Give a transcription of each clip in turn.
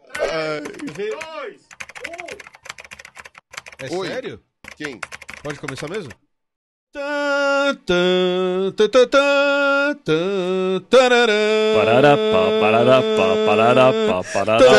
3, 2, 1. É Oi. sério? Quem? Pode começar mesmo? Pararapá, pararapá, pararapá, pararapá.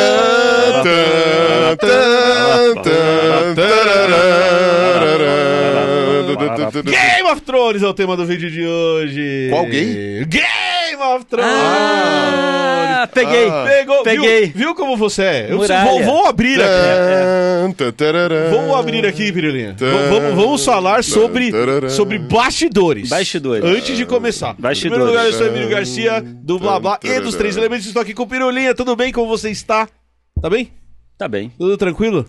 Game of Thrones é o tema do vídeo de hoje. Qual game? Game! of Thrones. Ah, ah, peguei. Ah, pegou, peguei. Viu, viu, como você é? Eu vou, vou, abrir aqui. É, abrir aqui, Pirulinha. Vamos, vamos, falar sobre, sobre bastidores. Bastidores. Antes de começar. Bastidores. Em primeiro lugar, eu sou Emílio Garcia, do Blá Blá e dos Três Elementos. Estou aqui com o Pirulinha. Tudo bem? Como você está? Tá bem? Tá bem. Tudo tranquilo?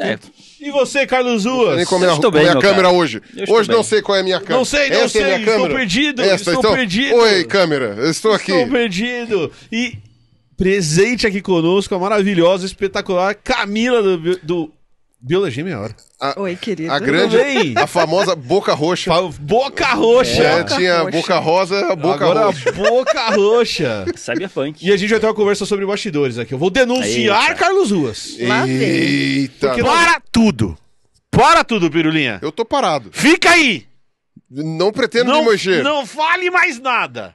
É. E você, Carlos Ruas? Nem como é, estou bem, a câmera cara. hoje. hoje não sei qual é a minha câmera. Não sei, não Essa é sei. É estou câmera. perdido. estou então... perdido. Oi, câmera. Eu estou aqui. Estou perdido. E presente aqui conosco a maravilhosa, espetacular Camila do, do Biologia é melhor. hora. A, Oi, querido. A grande, a famosa boca roxa. Boca roxa! É, boca tinha roxa. boca rosa, boca Agora, roxa. boca roxa. Sabia funk. E a gente vai ter uma conversa sobre bastidores aqui. Eu vou denunciar Eita. Carlos Ruas. Eita. Porque para tudo. Para tudo, Pirulinha. Eu tô parado. Fica aí. Não pretendo não, me mexer. Não fale mais nada.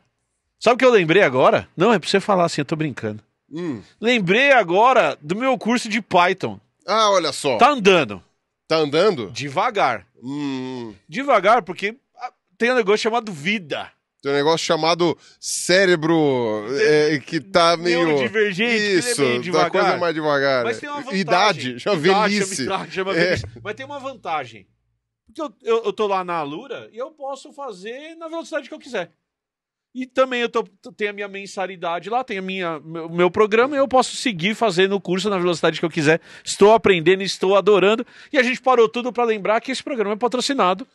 Sabe o que eu lembrei agora? Não, é pra você falar assim, eu tô brincando. Hum. Lembrei agora do meu curso de Python. Ah, olha só. Tá andando. Tá andando? Devagar. Hum. Devagar, porque ah, tem um negócio chamado vida. Tem um negócio chamado cérebro é, que tá meio. divergente, é Isso, é meio tá coisa mais devagar. Mas tem uma vantagem. Idade, já velhice. Chama, chama é. velhice. Mas tem uma vantagem. Porque eu, eu, eu tô lá na Alura e eu posso fazer na velocidade que eu quiser. E também eu tô, tenho a minha mensalidade lá, tenho a minha, meu, meu programa e eu posso seguir fazendo o curso na velocidade que eu quiser. Estou aprendendo, estou adorando. E a gente parou tudo para lembrar que esse programa é patrocinado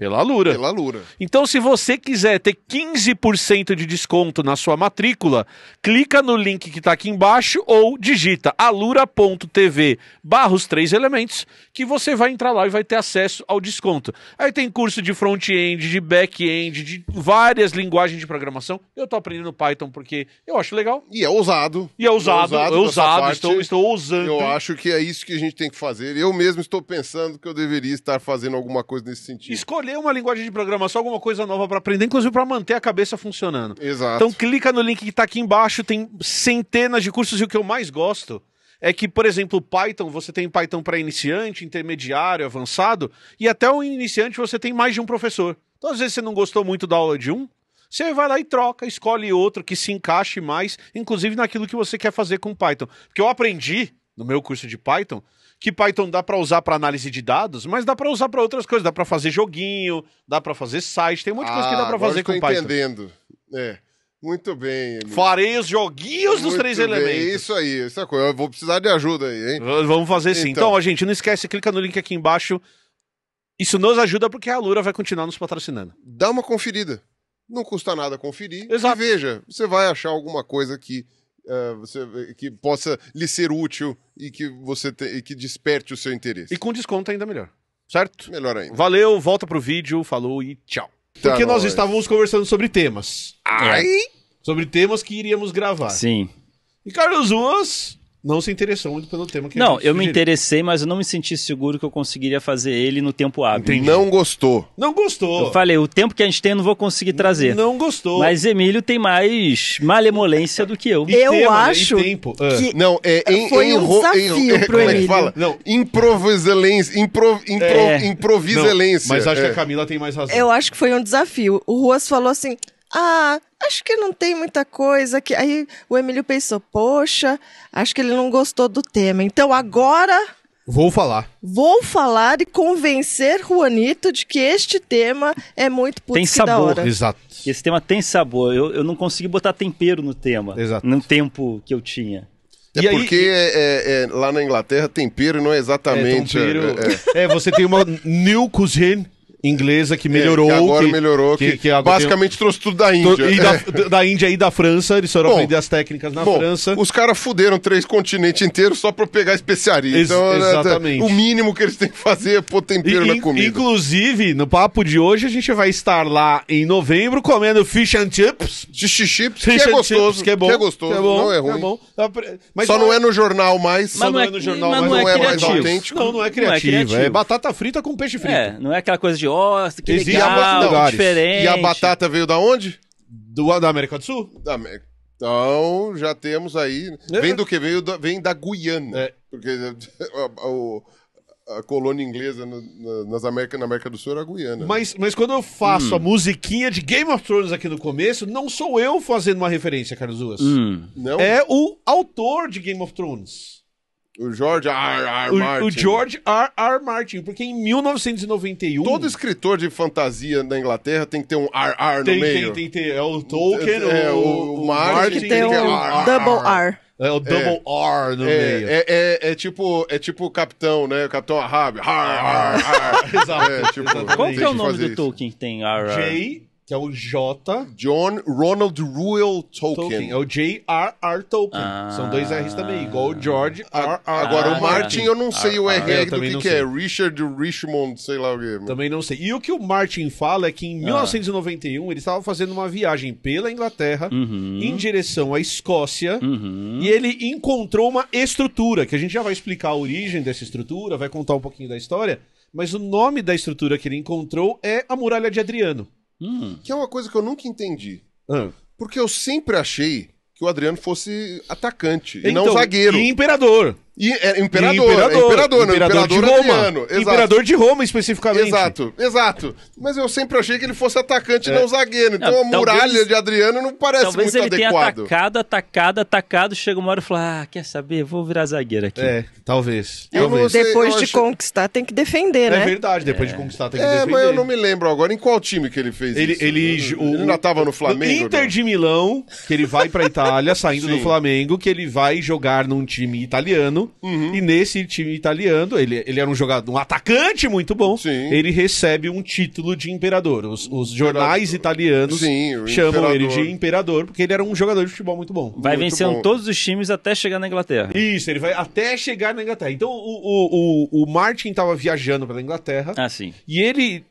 pela Lura. Pela Lura. Então, se você quiser ter 15% de desconto na sua matrícula, clica no link que está aqui embaixo ou digita alura.tv barra os três elementos que você vai entrar lá e vai ter acesso ao desconto. Aí tem curso de front-end, de back-end, de várias linguagens de programação. Eu estou aprendendo Python porque eu acho legal. E é ousado. E é ousado. É ousado, é ousado estou, ousando. Eu acho que é isso que a gente tem que fazer. Eu mesmo estou pensando que eu deveria estar fazendo alguma coisa nesse sentido escolher uma linguagem de programação, alguma coisa nova para aprender, inclusive para manter a cabeça funcionando. Exato. Então clica no link que está aqui embaixo, tem centenas de cursos e o que eu mais gosto é que, por exemplo, Python, você tem Python para iniciante, intermediário, avançado, e até o iniciante você tem mais de um professor. Então, às vezes você não gostou muito da aula de um, você vai lá e troca, escolhe outro que se encaixe mais, inclusive naquilo que você quer fazer com Python. Porque eu aprendi no meu curso de Python, que Python dá para usar para análise de dados, mas dá para usar para outras coisas, dá para fazer joguinho, dá para fazer site, tem um monte de ah, coisa que dá ah, para fazer com Python. entendendo. É. Muito bem. Amigo. Farei os joguinhos Muito dos três bem. elementos. Isso aí, essa é coisa. Eu vou precisar de ajuda aí, hein? Vamos fazer sim. Então, então ó, gente, não esquece, clica no link aqui embaixo. Isso nos ajuda porque a Lura vai continuar nos patrocinando. Dá uma conferida. Não custa nada conferir. Exato. E veja, você vai achar alguma coisa que Uh, você, que possa lhe ser útil e que você te, e que desperte o seu interesse. E com desconto ainda melhor. Certo? Melhor ainda. Valeu, volta pro vídeo, falou e tchau. Tá Porque nós, nós estávamos conversando sobre temas. Ai! Sobre temas que iríamos gravar. Sim. E Carlos Ruas não se interessou muito pelo tema que Não, eu me interessei, mas eu não me senti seguro que eu conseguiria fazer ele no tempo hábil. Entendi. Não gostou. Não gostou. Eu falei, o tempo que a gente tem eu não vou conseguir trazer. Não gostou. Mas Emílio tem mais malemolência do que eu. E eu tema, né? acho né? tempo. Ah. que não, é, em, foi em, um ro... desafio em, pro como Emílio. É que fala? Não. Improviselência. Impro, impro, é. Improviselência. Não, mas acho é. que a é. Camila tem mais razão. Eu acho que foi um desafio. O Ruas falou assim, ah acho que não tem muita coisa que aí o Emílio pensou, poxa, acho que ele não gostou do tema. Então agora vou falar. Vou falar e convencer Juanito de que este tema é muito putz, Tem sabor, exato. Esse tema tem sabor. Eu, eu não consegui botar tempero no tema. Exato. No tempo que eu tinha. É e porque aí, é, é, é, lá na Inglaterra tempero não é, é exatamente. É, tempero, é, é, você tem uma new cuisine inglesa é que é, melhorou. É, que agora que, melhorou, que, que agora basicamente tem... trouxe tudo da Índia. E é. da, da, Índia e da França, eles foram bom, aprender as técnicas na bom, França. Os caras fuderam três continentes inteiros só pra pegar especiaria. Ex então, né, exatamente. Né, o mínimo que eles têm que fazer é pôr tempero e, na comida. Inclusive, no papo de hoje, a gente vai estar lá em novembro comendo fish and chips. Xixi chips, que é gostoso. que, é bom, que é gostoso, é bom, tá não é ruim. É só não é no jornal mais. Mas não é no jornal Não é mais autêntico. Não, não é criativo. É batata frita com peixe frito. É, não é aquela coisa de que Existe legal, lugares. diferente. E a batata veio da onde? Do, da América do Sul. Da América. Então, já temos aí. É. Vem do que? Veio da, vem da Guiana. É. Porque a, a, a, colônia inglesa no, nas América, na América do Sul era a Guiana. Né? Mas, mas quando eu faço hum. a musiquinha de Game of Thrones aqui no começo, não sou eu fazendo uma referência, Carlos Duas. Hum. Não? É o autor de Game of Thrones. O George R. R. Martin. O, o George R. R. Martin, porque em 1991. Todo escritor de fantasia da Inglaterra tem que ter um R. R. Tem, no meio. Tem, tem, tem. É o Tolkien, é, o, o Martin. Tem que ter um double R. É o double é, R no é, meio. É, é, é, tipo, é tipo o Capitão, né? O Capitão Ahab. R R har. Exato. É, tipo, Qual que é o nome do isso. Tolkien que tem R? J que é o J. John Ronald Ruel Tolkien. Tolkien. É o J.R.R. Tolkien. Ah. São dois R's também, igual o George R. R. Agora, ah, o Martin, eu não sei ah, R, o R.R. Ah, do que, que é. Richard Richmond, sei lá o que. Também não sei. E o que o Martin fala é que em 1991 ah. ele estava fazendo uma viagem pela Inglaterra uhum. em direção à Escócia uhum. e ele encontrou uma estrutura, que a gente já vai explicar a origem dessa estrutura, vai contar um pouquinho da história, mas o nome da estrutura que ele encontrou é a Muralha de Adriano. Hum. Que é uma coisa que eu nunca entendi. Ah. Porque eu sempre achei que o Adriano fosse atacante então, e não então, zagueiro. E imperador. E é, imperador, e imperador, é imperador, imperador, imperador de Roma. imperador de Roma, especificamente. Exato, exato. Mas eu sempre achei que ele fosse atacante é. não zagueiro. Então não, a muralha talvez, de Adriano não parece muito adequado. Talvez ele tenha atacado, atacado, atacado. Chega uma hora e fala, ah, quer saber? Vou virar zagueiro aqui. É, talvez. talvez. Sei, depois de acho... conquistar tem que defender, é né? É verdade, depois é. de conquistar tem que defender. É, mas eu não me lembro agora. Em qual time que ele fez ele, isso? Ele, o, ele ainda estava no Flamengo? Inter não? de Milão, que ele vai a Itália, saindo Sim. do Flamengo, que ele vai jogar num time italiano Uhum. E nesse time italiano, ele, ele era um jogador, um atacante muito bom. Sim. Ele recebe um título de imperador. Os, os jornais imperador. italianos Sim, chamam imperador. ele de imperador, porque ele era um jogador de futebol muito bom. Vai vencendo todos os times até chegar na Inglaterra. Isso, ele vai até chegar na Inglaterra. Então o, o, o, o Martin estava viajando para a Inglaterra. Ah, sim. E ele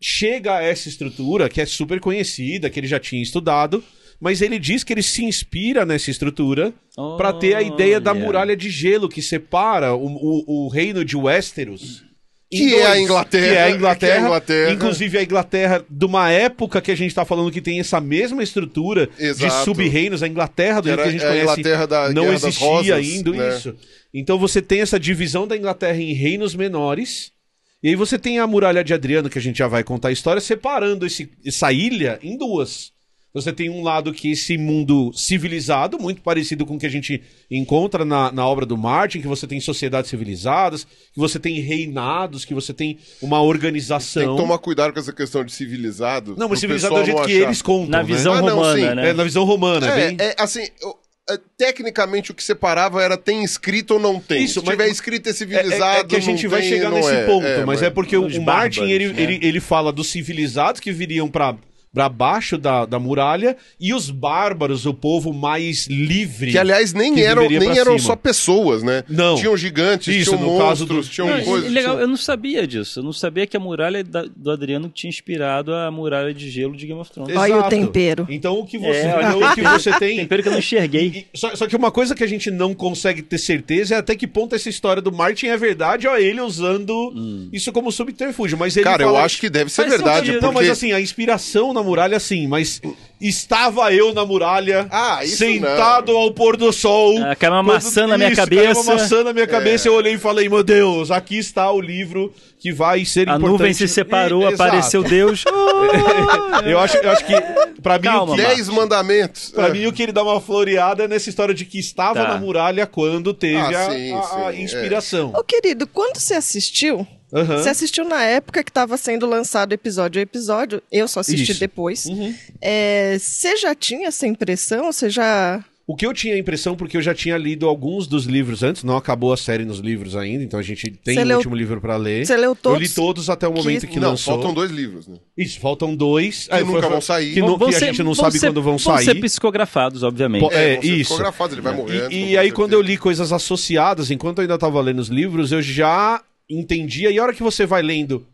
chega a essa estrutura que é super conhecida, que ele já tinha estudado mas ele diz que ele se inspira nessa estrutura oh, para ter a ideia da muralha de gelo que separa o, o, o reino de Westeros. Que, é dois, é que é a Inglaterra. Que é a Inglaterra. Inclusive a Inglaterra de uma época que a gente está falando que tem essa mesma estrutura Exato. de sub-reinos. A Inglaterra do que, que a gente conhece Inglaterra da não Guerra existia Rosas, ainda né? isso. Então você tem essa divisão da Inglaterra em reinos menores. E aí você tem a muralha de Adriano, que a gente já vai contar a história, separando esse, essa ilha em duas. Você tem um lado que esse mundo civilizado, muito parecido com o que a gente encontra na, na obra do Martin, que você tem sociedades civilizadas, que você tem reinados, que você tem uma organização. Tem que tomar cuidado com essa questão de civilizado. Não, mas civilizado é o jeito que eles contam. Na né? visão né? ah, não, romana, né? É, na visão romana. É, bem... é assim, eu é, tecnicamente o que separava era tem escrito ou não tem. Isso, Se tiver escrito é civilizado. É, é, é que a gente tem, vai chegar nesse é, ponto, é, mas, mas, é porque o, Martin ele, né? ele, ele fala dos civilizados que viriam para para baixo da, da muralha e os bárbaros, o povo mais livre. Que aliás nem que eram, nem eram cima. só pessoas, né? Não. Tinham gigantes, Isso, tinham monstros, do... tinham não, coisas. Legal, eu não sabia disso. Eu não sabia que a muralha da, do Adriano tinha inspirado a muralha de gelo de Game of Thrones. Olha o tempero. Então o que você, é, então, o que você tem. tempero que eu não enxerguei. E, só, só, que uma coisa que a gente não consegue ter certeza é até que ponto essa história do Martin é verdade, ou é ele usando hum. isso como subterfúgio. Mas ele Cara, eu acho que deve ser verdade. Porque... Não, mas assim, a inspiração na muralha, sim, mas estava eu na muralha, ah, sentado não. ao pôr do sol. É, ah, caiu uma maçã na minha cabeça. uma maçã na minha é. cabeça, é. eu olhei e falei, meu Deus, aqui está o livro que vai ser a importante. A nuvem se separou, e, é, apareceu exato. Deus. eu, acho, eu acho que, para mim... Calma, o que, Dez mandamentos. Pra mim, o que ele dá uma floreada é nessa história de que estava tá. na muralha quando teve ah, a, sim, a, a sim, inspiração. É. Ô, querido, quando você assistiu... Uhum. Você assistiu na época que estava sendo lançado episódio a episódio, eu só assisti Isso. depois. Uhum. É, você já tinha essa impressão? Você já o que eu tinha a impressão, porque eu já tinha lido alguns dos livros antes, não acabou a série nos livros ainda, então a gente tem o último livro para ler. Você leu todos? Eu li todos até o momento que, que não, lançou. Faltam dois livros, né? Isso, faltam dois. Que aí nunca foi, vão sair. Que, que ser, a gente não sabe ser, quando vão, vão sair. Vão ser psicografados, obviamente. É, é vão isso. psicografados, ele vai morrer. E, e aí, quando eu li coisas associadas, enquanto eu ainda tava lendo os livros, eu já entendia. E a hora que você vai lendo,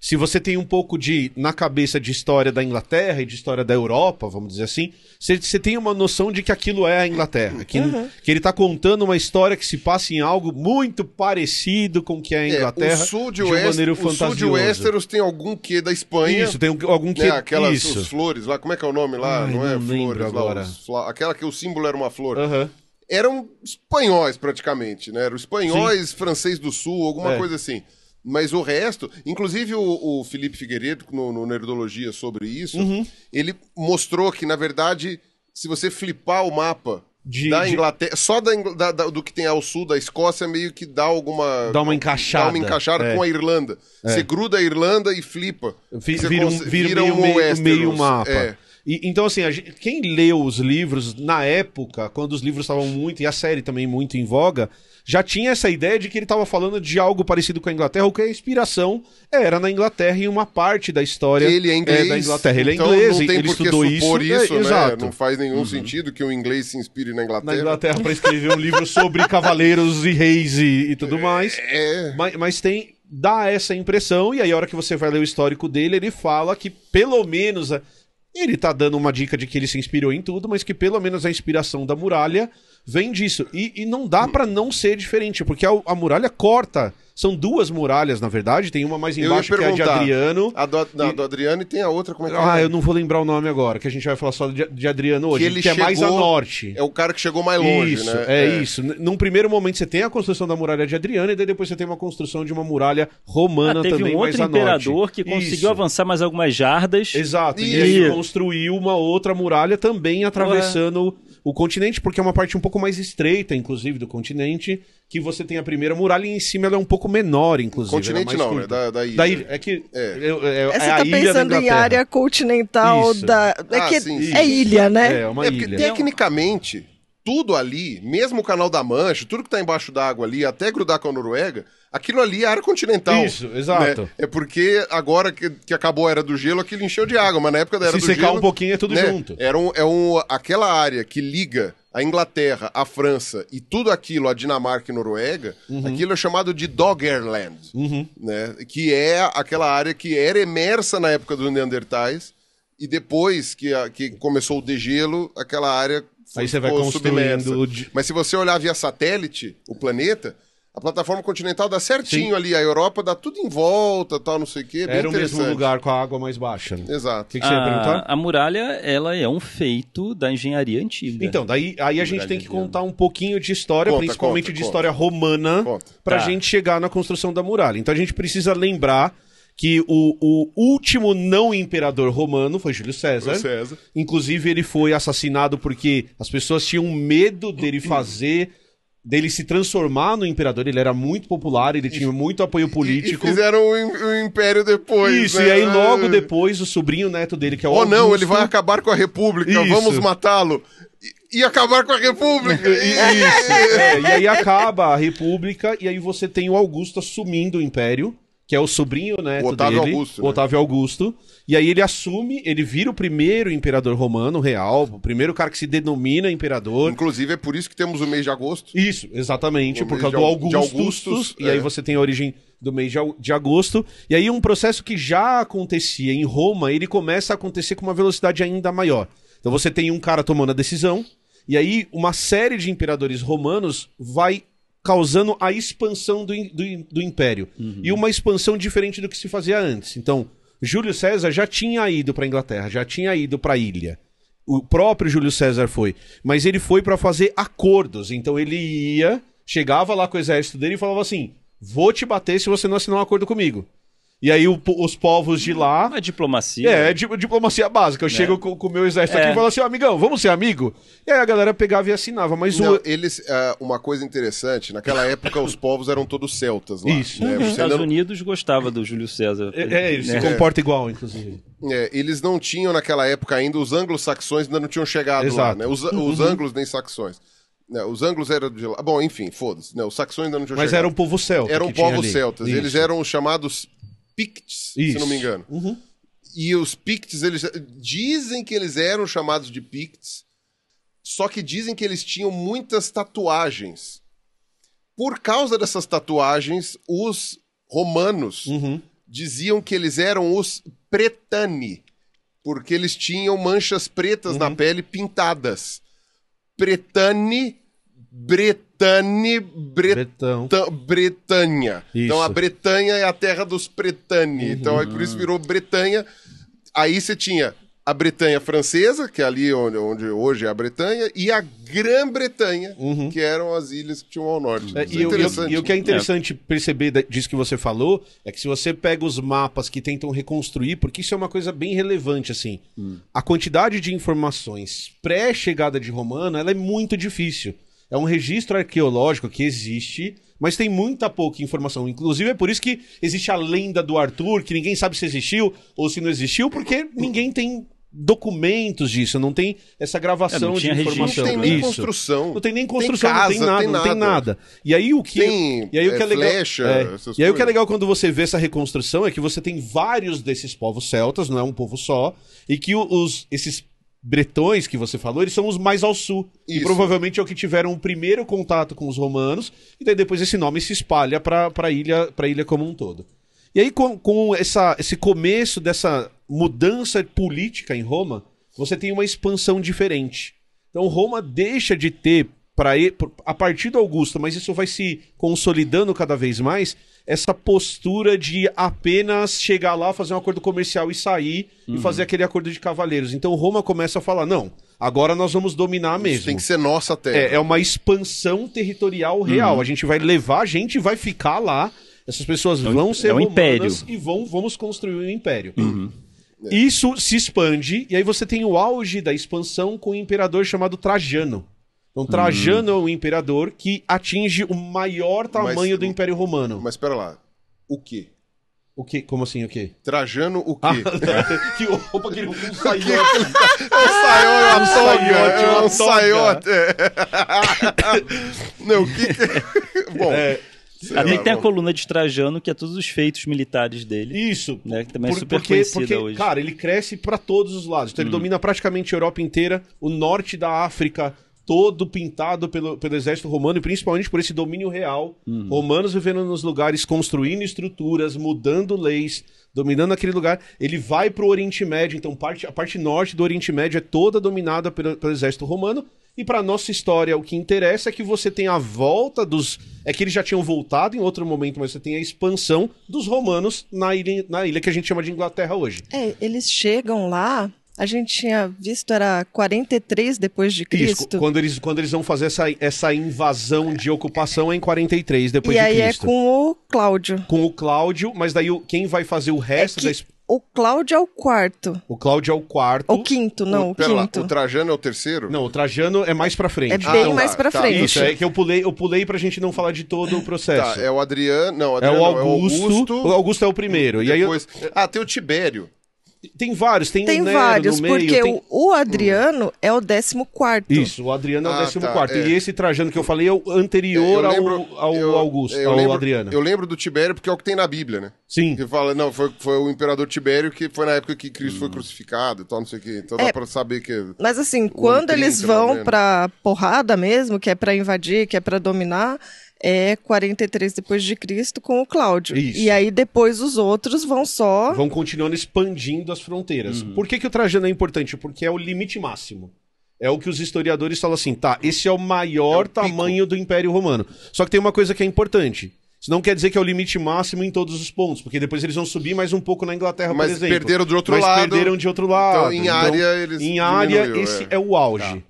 se você tem um pouco de na cabeça de história da Inglaterra e de história da Europa, vamos dizer assim, você tem uma noção de que aquilo é a Inglaterra, que, uhum. que ele está contando uma história que se passa em algo muito parecido com o que é a é, Inglaterra, é, o sul de, de West, O sul de Westeros tem algum quê da Espanha? Isso, tem algum né, quê é, aquelas isso. flores lá, como é que é o nome lá? Ai, não, é não é flores agora. Lá, os, aquela que o símbolo era uma flor. Uhum eram espanhóis praticamente, né? Eram espanhóis, Sim. francês do sul, alguma é. coisa assim. Mas o resto, inclusive o, o Felipe Figueiredo, no, no, Nerdologia sobre isso, uhum. ele mostrou que, na verdade, se você flipar o mapa de, da Inglaterra, de... só da, da, da, do que tem ao sul da Escócia, meio que dá alguma. Dá uma encaixada. Dá uma encaixada é. com a Irlanda. É. Você gruda a Irlanda e flipa. Vira, cons... um, vira, vira, um, meio, meio mapa. É. E, então, assim, gente, quem leu os livros na época, quando os livros estavam muito, e a série também muito em voga, já tinha essa ideia de que ele estava falando de algo parecido com a Inglaterra, ou que a inspiração era na Inglaterra e uma parte da história ele é inglês, é da Inglaterra. Ele é então inglês, não tem ele estudou isso. Né, isso né? Exato. Não faz nenhum uhum. sentido que o um inglês se inspire na Inglaterra. Na Inglaterra para escrever um livro sobre cavaleiros e reis e, e tudo é. mais. É... Mas, mas tem dá essa impressão, e aí a hora que você vai ler o histórico dele, ele fala que pelo menos ele tá dando uma dica de que ele se inspirou em tudo, mas que pelo menos a inspiração da muralha vem disso. E, e não dá para não ser diferente, porque a, a, muralha corta. São duas muralhas, na verdade. Tem uma mais embaixo que é a de Adriano. A do, do Adriano e tem a outra, como é que Ah, é? eu não vou lembrar o nome agora, que a gente vai falar só de, de Adriano hoje, que, ele que chegou, é mais a norte. É o cara que chegou mais longe, isso, né? É, é isso. Num primeiro momento você tem a construção da muralha de Adriano e daí depois você tem uma construção de uma muralha romana ah, teve também um outro imperador norte. que conseguiu isso. avançar mais algumas jardas. Exato. E, e construiu uma outra muralha também atravessando o continente, porque é uma parte um pouco mais estreita, inclusive, do continente, que você tem a primeira muralha e em cima ela é um pouco menor, inclusive. É continente não, né? curta. é da, da ilha. Da ilha. É que. É. É, é, é você tá pensando em área continental isso. da. É, ah, que sim, é ilha, né? É, é uma é, ilha. tecnicamente tudo ali, mesmo o Canal da Mancha, tudo que está embaixo d'água ali, até grudar com a Noruega, aquilo ali é área continental. Isso, né? exato. Né? É porque agora que, que, acabou a era do gelo, aquilo encheu de água, mas na época da era Se do gelo. Se secar um pouquinho é tudo né? junto. Era é um, é um, aquela área que liga a Inglaterra, a França e tudo aquilo, a Dinamarca e Noruega, uhum. aquilo é chamado de Doggerland, uhum. né? que é aquela área que era imersa na época dos Neandertais e depois que, a, que começou o degelo, aquela área Aí você vai construindo. De... Mas se você olhar via satélite, o planeta, a plataforma continental dá certinho Sim. ali, a Europa dá tudo em volta, tal, não sei o quê. Era o mesmo lugar com a água mais baixa. Né? Exato. O que, que, você a, ia perguntar? A muralha, ela é um feito da engenharia antiga. Então, daí aí a, a gente tem que contar um pouquinho de história, conta, principalmente conta, de conta. história romana, para a tá. gente chegar na construção da muralha. Então a gente precisa lembrar que o, o último não imperador romano foi Júlio César. César. Inclusive, ele foi assassinado porque as pessoas tinham medo dele fazer dele se transformar no imperador, ele era muito popular, ele tinha muito apoio político. E, fizeram o, um, um império depois. Isso, né? e aí logo depois o sobrinho neto dele, que é o. Oh, não, ele vai acabar com a república, isso. vamos matá-lo. E, e acabar com a República! Isso! é, e aí acaba a República, e aí você tem o Augusto assumindo o Império que é o sobrinho, né? O Otávio dele, Augusto. Né? O Otávio né? Augusto. E aí ele assume, ele vira o primeiro imperador romano real, o primeiro cara que se denomina imperador. Inclusive é por isso que temos o mês de agosto. Isso, exatamente, o por causa do Augustus. Augustus e é. aí você tem a origem do mês de agosto. E aí um processo que já acontecia em Roma, ele começa a acontecer com uma velocidade ainda maior. Então você tem um cara tomando a decisão, e aí uma série de imperadores romanos vai causando a expansão do, do, do império. Uhum. E uma expansão diferente do que se fazia antes. Então, Júlio César já tinha ido para Inglaterra, já tinha ido para a ilha. O próprio Júlio César foi. Mas ele foi para fazer acordos. Então, ele ia, chegava lá com o exército dele e falava assim: vou te bater se você não assinar um acordo comigo. E aí o, os povos de lá. É diplomacia. É, é diplomacia básica. Eu né? chego com o meu exército é. aqui e falo assim, amigão, vamos ser amigo? E aí a galera pegava e assinava. Mas Não, o... eles. Uh, uma coisa interessante, naquela época os povos eram todos celtas lá. Isso. Né? Os Estados não... Unidos gostava do Júlio César. É, é ele né? se comporta igual, inclusive. É, eles não tinham naquela época ainda, os anglo-saxões ainda não tinham chegado Exato. lá, né? Os, uhum. os anglos nem saxões. Não, né, os anglos eram de lá. Bom, enfim, foda-se. Né? Os saxões ainda não tinham Mas chegado. era um povo celta. Era um povo celtas. Eles eram os chamados Picts, Isso. se não me engano. Uhum. E os Picts, eles dizem que eles eram chamados de Picts, só que dizem que eles tinham muitas tatuagens. Por causa dessas tatuagens, os romanos uhum. diziam que eles eram os Pretani, porque eles tinham manchas pretas uhum. na pele pintadas. Pretani Bretane, Bretão. Bretanha. Isso. Então a Bretanha é a terra dos Bretani. Uhum. Então aí é por isso virou Bretanha. Aí você tinha a Bretanha francesa, que é ali onde, onde, hoje é a Bretanha, e a Grã-Bretanha, uhum. que eram as ilhas que tinham ao norte. É, e, é e, o que é, é. interessante é. perceber disso que você falou é que se você pega os mapas que tentam reconstruir, porque isso é uma coisa bem relevante, assim, hum. a quantidade de informações pré-chegada de Romano ela é muito difícil é um registro arqueológico que existe, mas tem muita pouca informação. Inclusive, é por isso que existe a lenda do Arthur, que ninguém sabe se existiu ou se não existiu, porque ninguém tem documentos disso, não tem essa gravação é, de informação. Né? não tem nem construção. Não tem nem construção, tem casa, não tem nada, tem nada, não tem nada. E aí o que, tem, e aí, o que é, é legal, flecha, é, e aí o que é legal quando você vê essa reconstrução é que você tem vários desses povos celtas, não é um povo só, e que os esses bretões que você falou, eles são os mais ao sul. Isso. E provavelmente é o que tiveram o primeiro contato com os romanos, e daí depois esse nome se espalha para a ilha, ilha como um todo. E aí, com, com essa, esse começo dessa mudança política em Roma, você tem uma expansão diferente. Então, Roma deixa de ter, pra, a partir do Augusto, mas isso vai se consolidando cada vez mais, essa postura de apenas chegar lá, fazer um acordo comercial e sair uhum. e fazer aquele acordo de cavaleiros. Então Roma começa a falar: não, agora nós vamos dominar mesmo. Isso tem que ser nossa terra. É, é uma expansão territorial real. Uhum. A gente vai levar, a gente vai ficar lá. Essas pessoas então, vão ser é um império. e vão, vamos construir um império. Uhum. Isso se expande, e aí você tem o auge da expansão com um imperador chamado Trajano. Então, Trajano hum. é o imperador que atinge o maior tamanho mas, do Império Romano. Mas espera lá. O quê? O que? Como assim, o quê? Trajano o ah, quê? Ah, que roupa que ele um saiote. é um saiote, é um ah, saiote. É é. Não, o que Bom... É. Sei tem a coluna de Trajano, que é todos os feitos militares dele. Isso. Né, que também é por, é super porque, conhecida porque, hoje. Cara, ele cresce para todos os lados. Então hum. ele domina praticamente a Europa inteira, o norte da África, todo pintado pelo, pelo exército romano e principalmente por esse domínio real. Uhum. Romanos vivendo nos lugares, construindo estruturas, mudando leis, dominando aquele lugar. Ele vai para o Oriente Médio, então parte, a parte norte do Oriente Médio é toda dominada pelo, pelo exército romano. E para nossa história, o que interessa é que você tem a volta dos. É que eles já tinham voltado em outro momento, mas você tem a expansão dos romanos na ilha, na ilha que a gente chama de Inglaterra hoje. É, eles chegam lá a gente tinha visto era 43 depois de Cristo. Isso, quando eles quando eles vão fazer essa, essa invasão de ocupação é em 43 depois e de Cristo. E aí é com o Cláudio. Com o Cláudio, mas daí quem vai fazer o resto é da o Cláudio é o quarto. O Cláudio é o quarto. O quinto, não, o, o quinto. Lá, o Trajano é o terceiro? Não, o Trajano é mais pra frente. É bem ah, mais tá, pra tá, frente. Isso, é que eu pulei, eu pulei pra gente não falar de todo o processo. Tá, é o Adriano, não, é Adriano é o Augusto. é o Augusto. O Augusto é o primeiro. Depois, e aí eu... Ah, tem o Tibério. Tem vários, tem, tem o Nero vários, meio, porque tem... o Adriano hum. é o 14. Isso, o Adriano é o 14. Ah, tá, é. E esse Trajano que eu falei é o é, anterior lembro, ao, ao eu, Augusto, eu, ao lembro, Adriano. Eu lembro do Tibério porque é o que tem na Bíblia, né? Sim. Que fala, não, foi, foi o imperador Tibério que foi na época que Cristo hum. foi crucificado e tal, não sei o que. Então é, dá pra saber que. Mas assim, quando 30, eles é vão pra porrada mesmo, que é pra invadir, que é pra dominar é 43 depois de Cristo com o Cláudio. Isso. E aí depois os outros vão só vão continuando expandindo as fronteiras. Uhum. Por que, que o Trajano é importante? Porque é o limite máximo. É o que os historiadores falam assim, tá, esse é o maior é o tamanho do Império Romano. Só que tem uma coisa que é importante. Isso não quer dizer que é o limite máximo em todos os pontos, porque depois eles vão subir mais um pouco na Inglaterra, Mas por exemplo. Mas perderam de outro Mas lado. perderam de outro lado. Então, em então, área, eles Em área, esse é, é o auge. Tá.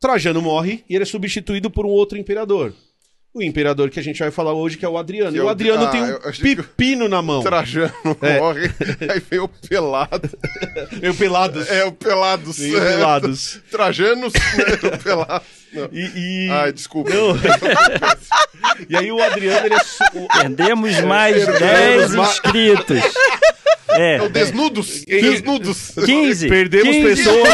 Trajano morre e ele é substituído por um outro imperador o imperador que a gente vai falar hoje, que é o Adriano. Que e é o Adriano tem ah, um pepino na mão. Trajano é. morre, aí vem o pelado. É o Pelados. É o Pelados. É, o Pelados. Trajano, né, o E, e... Ai, desculpa. Então, e aí o Adriano, ele é... Perdemos mais 10 inscritos. É. é, o desnudos. Desnudos. 15. Perdemos 15 pessoas.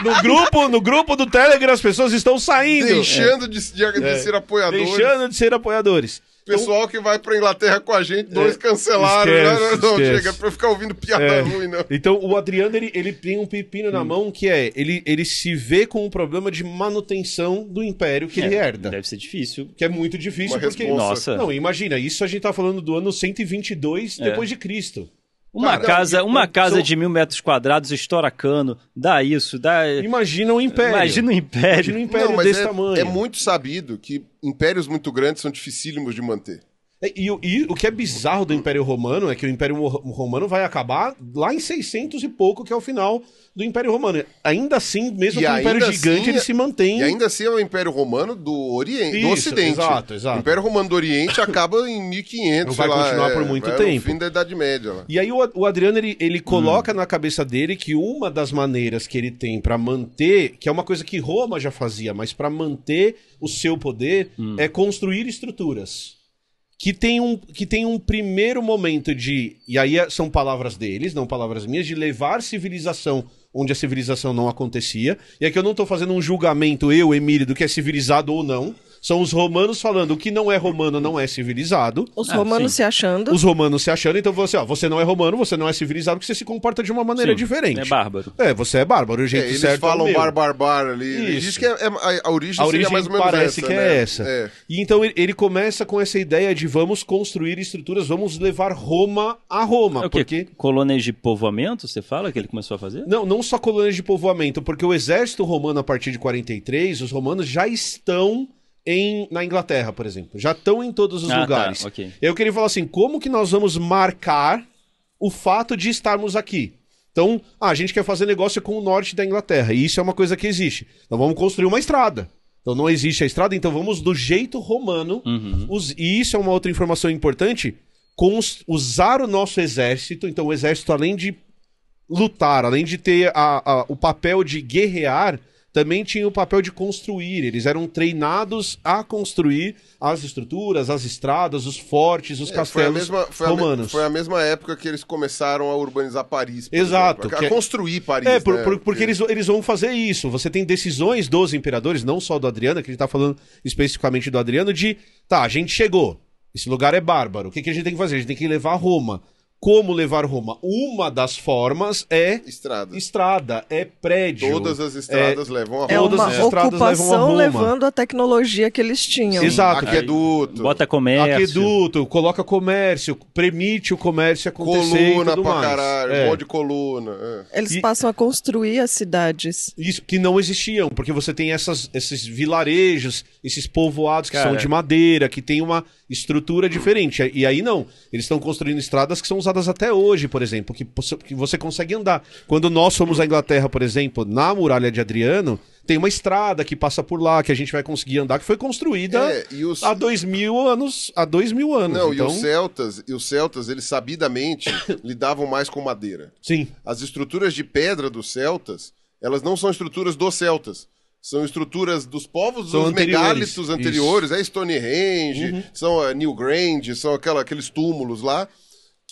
no, grupo, no grupo do Telegram, as pessoas estão saindo. Deixando de, de, de é. ser apoiadores. Deixando de ser apoiadores. Pessoal então, que vai pra Inglaterra com a gente, dois é, cancelaram. Né? Esquece, não, esquece. chega pra ficar ouvindo piada é, ruim, não. Então, o Adriano, ele, ele tem um pepino hum. na mão que é, ele, ele se vê com um problema de manutenção do império que é, ele herda. Deve ser difícil. Que é muito difícil, Uma porque... Resposta. Nossa. Não, imagina, isso a gente tá falando do ano 122 é. depois de Cristo. Uma casa, uma casa de mil metros quadrados estoura cano, dá isso, dá. Imagina um império. Imagina um império. Imagina um império Não, desse é, tamanho. É muito sabido que impérios muito grandes são dificílimos de manter. É, e, e, o que é bizarro do Império Romano é que o Império Romano vai acabar lá em 600 e pouco, que é o final do Império Romano. Ainda assim, mesmo e com o Império Gigante, assim ele se mantém. E ainda assim é o Império Romano do Oriente, Isso, do Ocidente. Exato, exato. O Império Romano do Oriente acaba em 1500. Vai lá, continuar é, por muito é, tempo. fim da Idade Média. Lá. E aí o, o Adriano ele, ele hum. coloca hum. na cabeça dele que uma das maneiras que ele tem para manter, que é uma coisa que Roma já fazia, mas para manter o seu poder hum. é construir estruturas que tem um, que tem um primeiro momento de, e aí é, são palavras deles, não palavras minhas, de levar civilização onde a civilização não acontecia. E é que eu não estou fazendo um julgamento, eu, Emílio, do que é civilizado ou não. São os romanos falando o que não é romano não é civilizado. Os ah, romanos sim. se achando. Os romanos se achando. Então você, ó, você não é romano, você não é civilizado, porque você se comporta de uma maneira sim, diferente. É bárbaro. É, você é bárbaro. O jeito é, eles certo é falam é bar, ali. Isso. Diz que é, é, a origem, a origem mais ou menos parece essa, que é né? é essa. É. E então ele, começa com essa ideia de vamos construir estruturas, vamos levar Roma a Roma. É porque colônias de povoamento, você fala que ele começou a fazer? Não, não só colônias de povoamento, porque o exército romano a partir de 43, os romanos já estão em, na Inglaterra, por exemplo. Já estão em todos os ah, tá, lugares. Tá, okay. Eu queria falar assim: como que nós vamos marcar o fato de estarmos aqui? Então, ah, a gente quer fazer negócio com o norte da Inglaterra, e isso é uma coisa que existe. Então vamos construir uma estrada. Então não existe a estrada, então vamos do jeito romano. Uhum. e isso é uma outra informação importante: usar o nosso exército. Então, o exército, além de lutar, além de ter a, a, o papel de guerrear, também tinham o papel de construir. Eles eram treinados a construir as estruturas, as estradas, os fortes, os é, castelos foi mesma, foi romanos. A, foi a mesma época que eles começaram a urbanizar Paris. Exato. Exemplo, a, é- construir Paris. É, por, né? por, porque, porque eles, eles vão fazer isso. Você tem decisões dos imperadores, não só do Adriano, que a gente está falando especificamente do Adriano, de tá, a gente chegou. Esse lugar é bárbaro. O que, que a gente tem que fazer? A gente tem que levar Roma como levar Roma. Uma das formas é estrada, estrada é prédio. Todas as estradas é, levam a Roma. É uma ocupação levando a tecnologia que eles tinham. Exato. Aqueduto. Bota comércio. Aqueduto, coloca comércio, permite o comércio acontecer Coluna e tudo pra mais. caralho, é. um monte de coluna. É. Eles e, passam a construir as cidades. Isso, que não existiam, porque você tem essas, esses vilarejos, esses povoados que Cara. são de madeira, que tem uma estrutura diferente. E aí não, eles estão construindo estradas que são usadas usadas até hoje, por exemplo, que, que você consegue andar. Quando nós fomos à Inglaterra, por exemplo, na muralha de Adriano, tem uma estrada que passa por lá, que a gente vai conseguir andar, que foi construída é, os... há dois mil anos. Há dois mil anos. Não, então... e os então celtas, e os celtas, eles sabidamente lidavam mais com madeira. Sim. As estruturas de pedra dos celtas, elas não são estruturas dos celtas. São estruturas dos povos são dos anteriores. megálitos anteriores, Isso. é Stonehenge, uhum. são uh, New Grand, são aquela, aqueles túmulos lá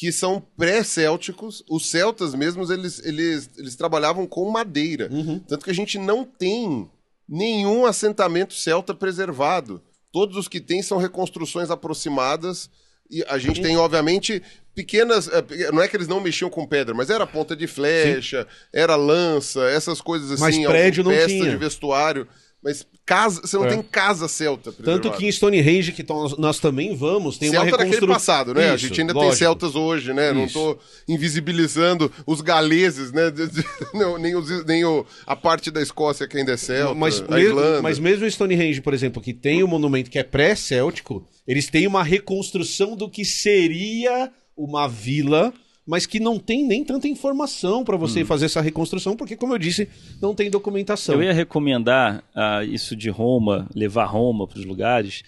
que são pré-célticos. Os celtas mesmos, eles, eles, eles trabalhavam com madeira. Uhum. Tanto que a gente não tem nenhum assentamento celta preservado. Todos os que tem são reconstruções aproximadas. E a gente uhum. tem, obviamente, pequenas. Eh, não é que eles não mexiam com pedra, mas era ponta de flecha, Sim. era lança, essas coisas assim. Mas prédio não tinha. de vestuário. Mas casa, você não é. tem casa celta. Tanto que em Stonehenge, que nós também vamos, tem Celta uma reconstru... daquele passado, né? Isso, a gente ainda lógico. tem celtas hoje, né? Isso. Não estou invisibilizando os galeses, né? não, nem os, nem o, a parte da Escócia que ainda é celta, mas, a Irlanda. Mas mesmo em Stonehenge, por exemplo, que tem um monumento que é pré-céltico, eles têm uma reconstrução do que seria uma vila mas que não tem nem tanta informação para você hum. fazer essa reconstrução, porque, como eu disse, não tem documentação. Eu ia recomendar uh, isso de Roma, levar Roma para os lugares,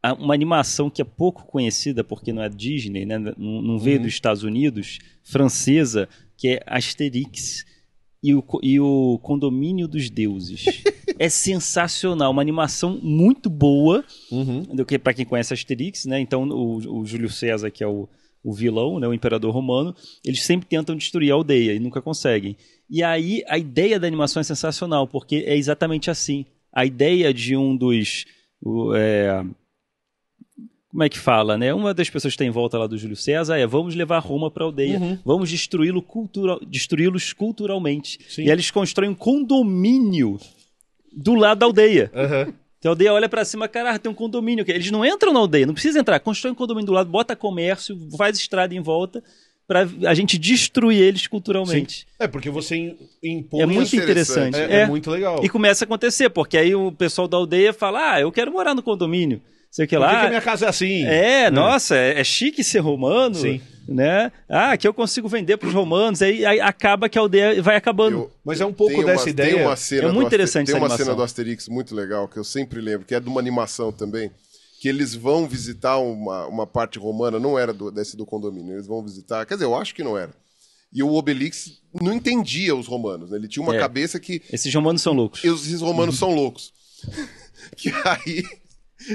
ah, uma animação que é pouco conhecida, porque não é Disney, né? não, não veio hum. dos Estados Unidos, francesa, que é Asterix e o, e o Condomínio dos Deuses. é sensacional, uma animação muito boa, uhum. do que para quem conhece Asterix, né? Então o, o Júlio César, que é o o vilão, né, o imperador romano, eles sempre tentam destruir a aldeia e nunca conseguem. E aí a ideia da animação é sensacional, porque é exatamente assim. A ideia de um dos. O, é, como é que fala, né? Uma das pessoas que está em volta lá do Júlio César é vamos levar Roma para a aldeia, uhum. vamos destruí-lo cultura, destruí-los culturalmente. Sim. E eles constroem um condomínio do lado da aldeia. Uhum. Então a aldeia olha para cima, caralho, tem um condomínio. Eles não entram na aldeia, não precisa entrar. Constrói um condomínio do lado, bota comércio, faz estrada em volta para a gente destruir eles culturalmente. Sim. É, porque você impõe... É muito interessante. interessante. É, é, é muito legal. E começa a acontecer, porque aí o pessoal da aldeia fala, ah, eu quero morar no condomínio sei o que lá. Por que, que minha casa é assim? É, é. nossa, é, é, chique ser romano. Sim. Né? Ah, que eu consigo vender para os romanos, aí, aí, acaba que a aldeia vai acabando. Eu, Mas é um pouco dessa uma, ideia. uma cena é muito interessante Tem uma animação. cena do Asterix muito legal, que eu sempre lembro, que é de uma animação também, que eles vão visitar uma, uma parte romana, não era do, desse do condomínio, eles vão visitar, quer dizer, eu acho que não era. E o Obelix não entendia os romanos, né? ele tinha uma é. cabeça que... Esses romanos são loucos. Esses romanos são loucos. que aí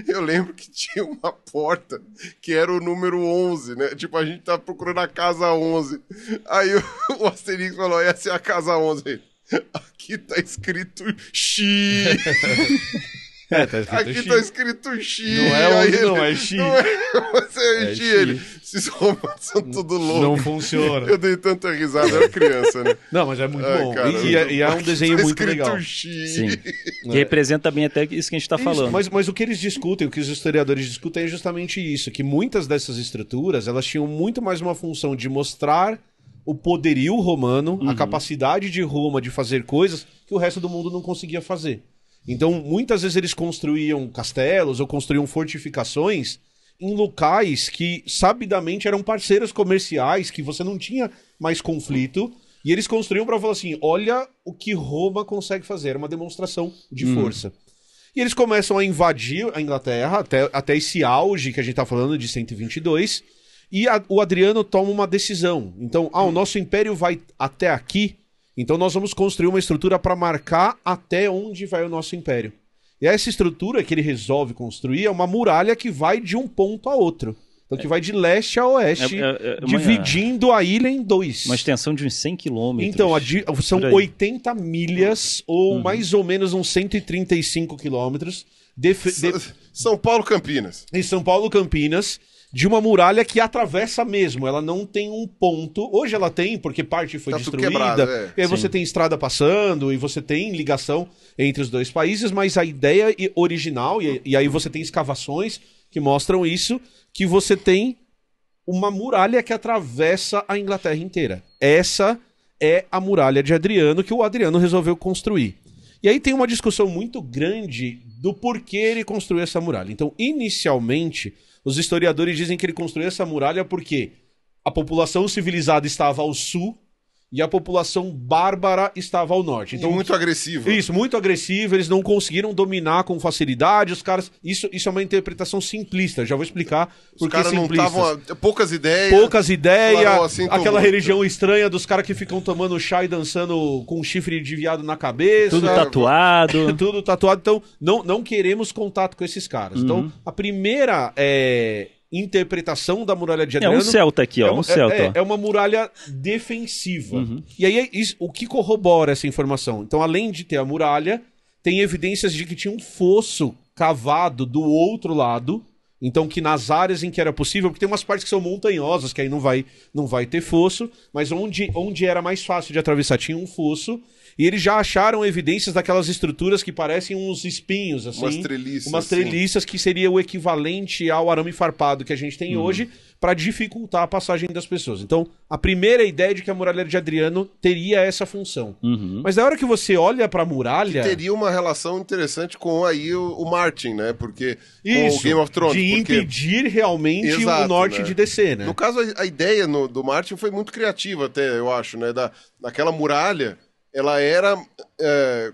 eu lembro que tinha uma porta que era o número 11, né? Tipo, a gente tava procurando a casa 11. Aí o, o Asterix falou: essa é a casa 11. Aqui tá escrito X. tá Aqui está tá escrito Xi. Tá não é o não, é Xi. Não é, é, é, é Xi. Ele, esses romanos são tudo louco. Não funciona. Eu dei tanta risada, era criança, né? Não, mas é muito bom. Cara, e, e, é, e, é um desenho tá muito legal. Xi. Sim. Que representa bem até isso que a gente tá isso, falando. Mas, mas o que eles discutem, o que os historiadores discutem é justamente isso, que muitas dessas estruturas, elas tinham muito mais uma função de mostrar o poderio romano, uhum. a capacidade de Roma de fazer coisas que o resto do mundo não conseguia fazer. Então, muitas vezes eles construíam castelos ou construíam fortificações em locais que sabidamente eram parceiros comerciais, que você não tinha mais conflito. E eles construíam para falar assim: olha o que Roma consegue fazer, era uma demonstração de hum. força. E eles começam a invadir a Inglaterra, até, até esse auge que a gente está falando de 122. E a, o Adriano toma uma decisão. Então, ah, o hum. nosso império vai até aqui, então nós vamos construir uma estrutura para marcar até onde vai o nosso império. E essa estrutura que ele resolve construir é uma muralha que vai de um ponto a outro. Então que é. vai de leste a oeste, é, é, é, dividindo a ilha em dois. Uma extensão de uns 100 quilômetros. Então, di... são 80 milhas, ou uhum. mais ou menos uns 135 quilômetros. De... De... São Paulo-Campinas. Em São Paulo-Campinas de uma muralha que atravessa mesmo. Ela não tem um ponto. Hoje ela tem, porque parte foi tá destruída. Quebrado, é. E aí você tem estrada passando e você tem ligação entre os dois países, mas a ideia original, e, e aí você tem escavações que mostram isso, que você tem uma muralha que atravessa a Inglaterra inteira. Essa é a muralha de Adriano que o Adriano resolveu construir. E aí tem uma discussão muito grande do porquê ele construiu essa muralha. Então, inicialmente, os historiadores dizem que ele construiu essa muralha porque a população civilizada estava ao sul e a população bárbara estava ao norte. Então, e muito agressivo. Isso, muito agressivo. Eles não conseguiram dominar com facilidade. Os caras. Isso, isso é uma interpretação simplista, já vou explicar. Os caras não estavam. Eh, poucas ideias. Poucas ideias. Assim, aquela muito. religião estranha dos caras que ficam tomando chá e dançando com um chifre de viado na cabeça. Tudo tatuado. tudo tatuado. Então, não, não queremos contato com esses caras. Então, uhum. Então, a primeira. É, interpretação da muralha de Adriano. É um celta aqui, ó, é uma, um é, celta. É, é, uma muralha defensiva. Uhum. E aí é isso, o que corrobora essa informação? Então, além de ter a muralha, tem evidências de que tinha um fosso cavado do outro lado. Então, que nas áreas em que era possível, porque tem umas partes que são montanhosas, que aí não vai, não vai ter fosso, mas onde, onde era mais fácil de atravessar tinha um fosso. E eles já acharam evidências daquelas estruturas que parecem uns espinhos, assim. Umas treliças. Umas treliças que seria o equivalente ao arame farpado que a gente tem uhum. hoje para dificultar a passagem das pessoas. Então, a primeira ideia é de que a muralha de Adriano teria essa função. Uhum. Mas na hora que você olha para a muralha... Que teria uma relação interessante com aí o, o Martin, né? Porque... Isso, o Game of Thrones. De porque... impedir realmente Exato, o norte né? de descer, né? No caso, a, a ideia no, do Martin foi muito criativa até, eu acho, né? Da, daquela muralha ela era é,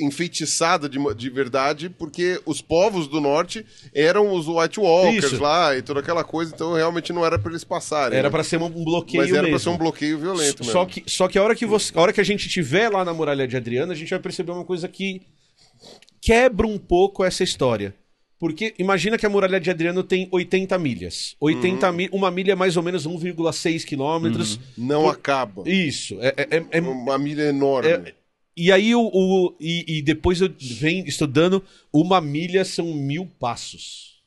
enfeitiçada de, de, verdade, porque os povos do norte eram os White Walkers Isso. lá e toda aquela coisa, então realmente não era para eles passarem. Era né? para ser um bloqueio Mas era para ser um bloqueio violento S Só que, só que, a, hora que você, a hora que a gente tiver lá na Muralha de Adriana, a gente vai perceber uma coisa que quebra um pouco essa história. Porque imagina que a muralha de Adriano tem 80 milhas. 80 uhum. mi uma milha é mais ou menos 1,6 quilômetros. Uhum. Não Por... acaba. Isso. É, é, é, é, é uma milha enorme. É, e aí o, o e, e, depois eu venho estudando, uma milha são mil passos.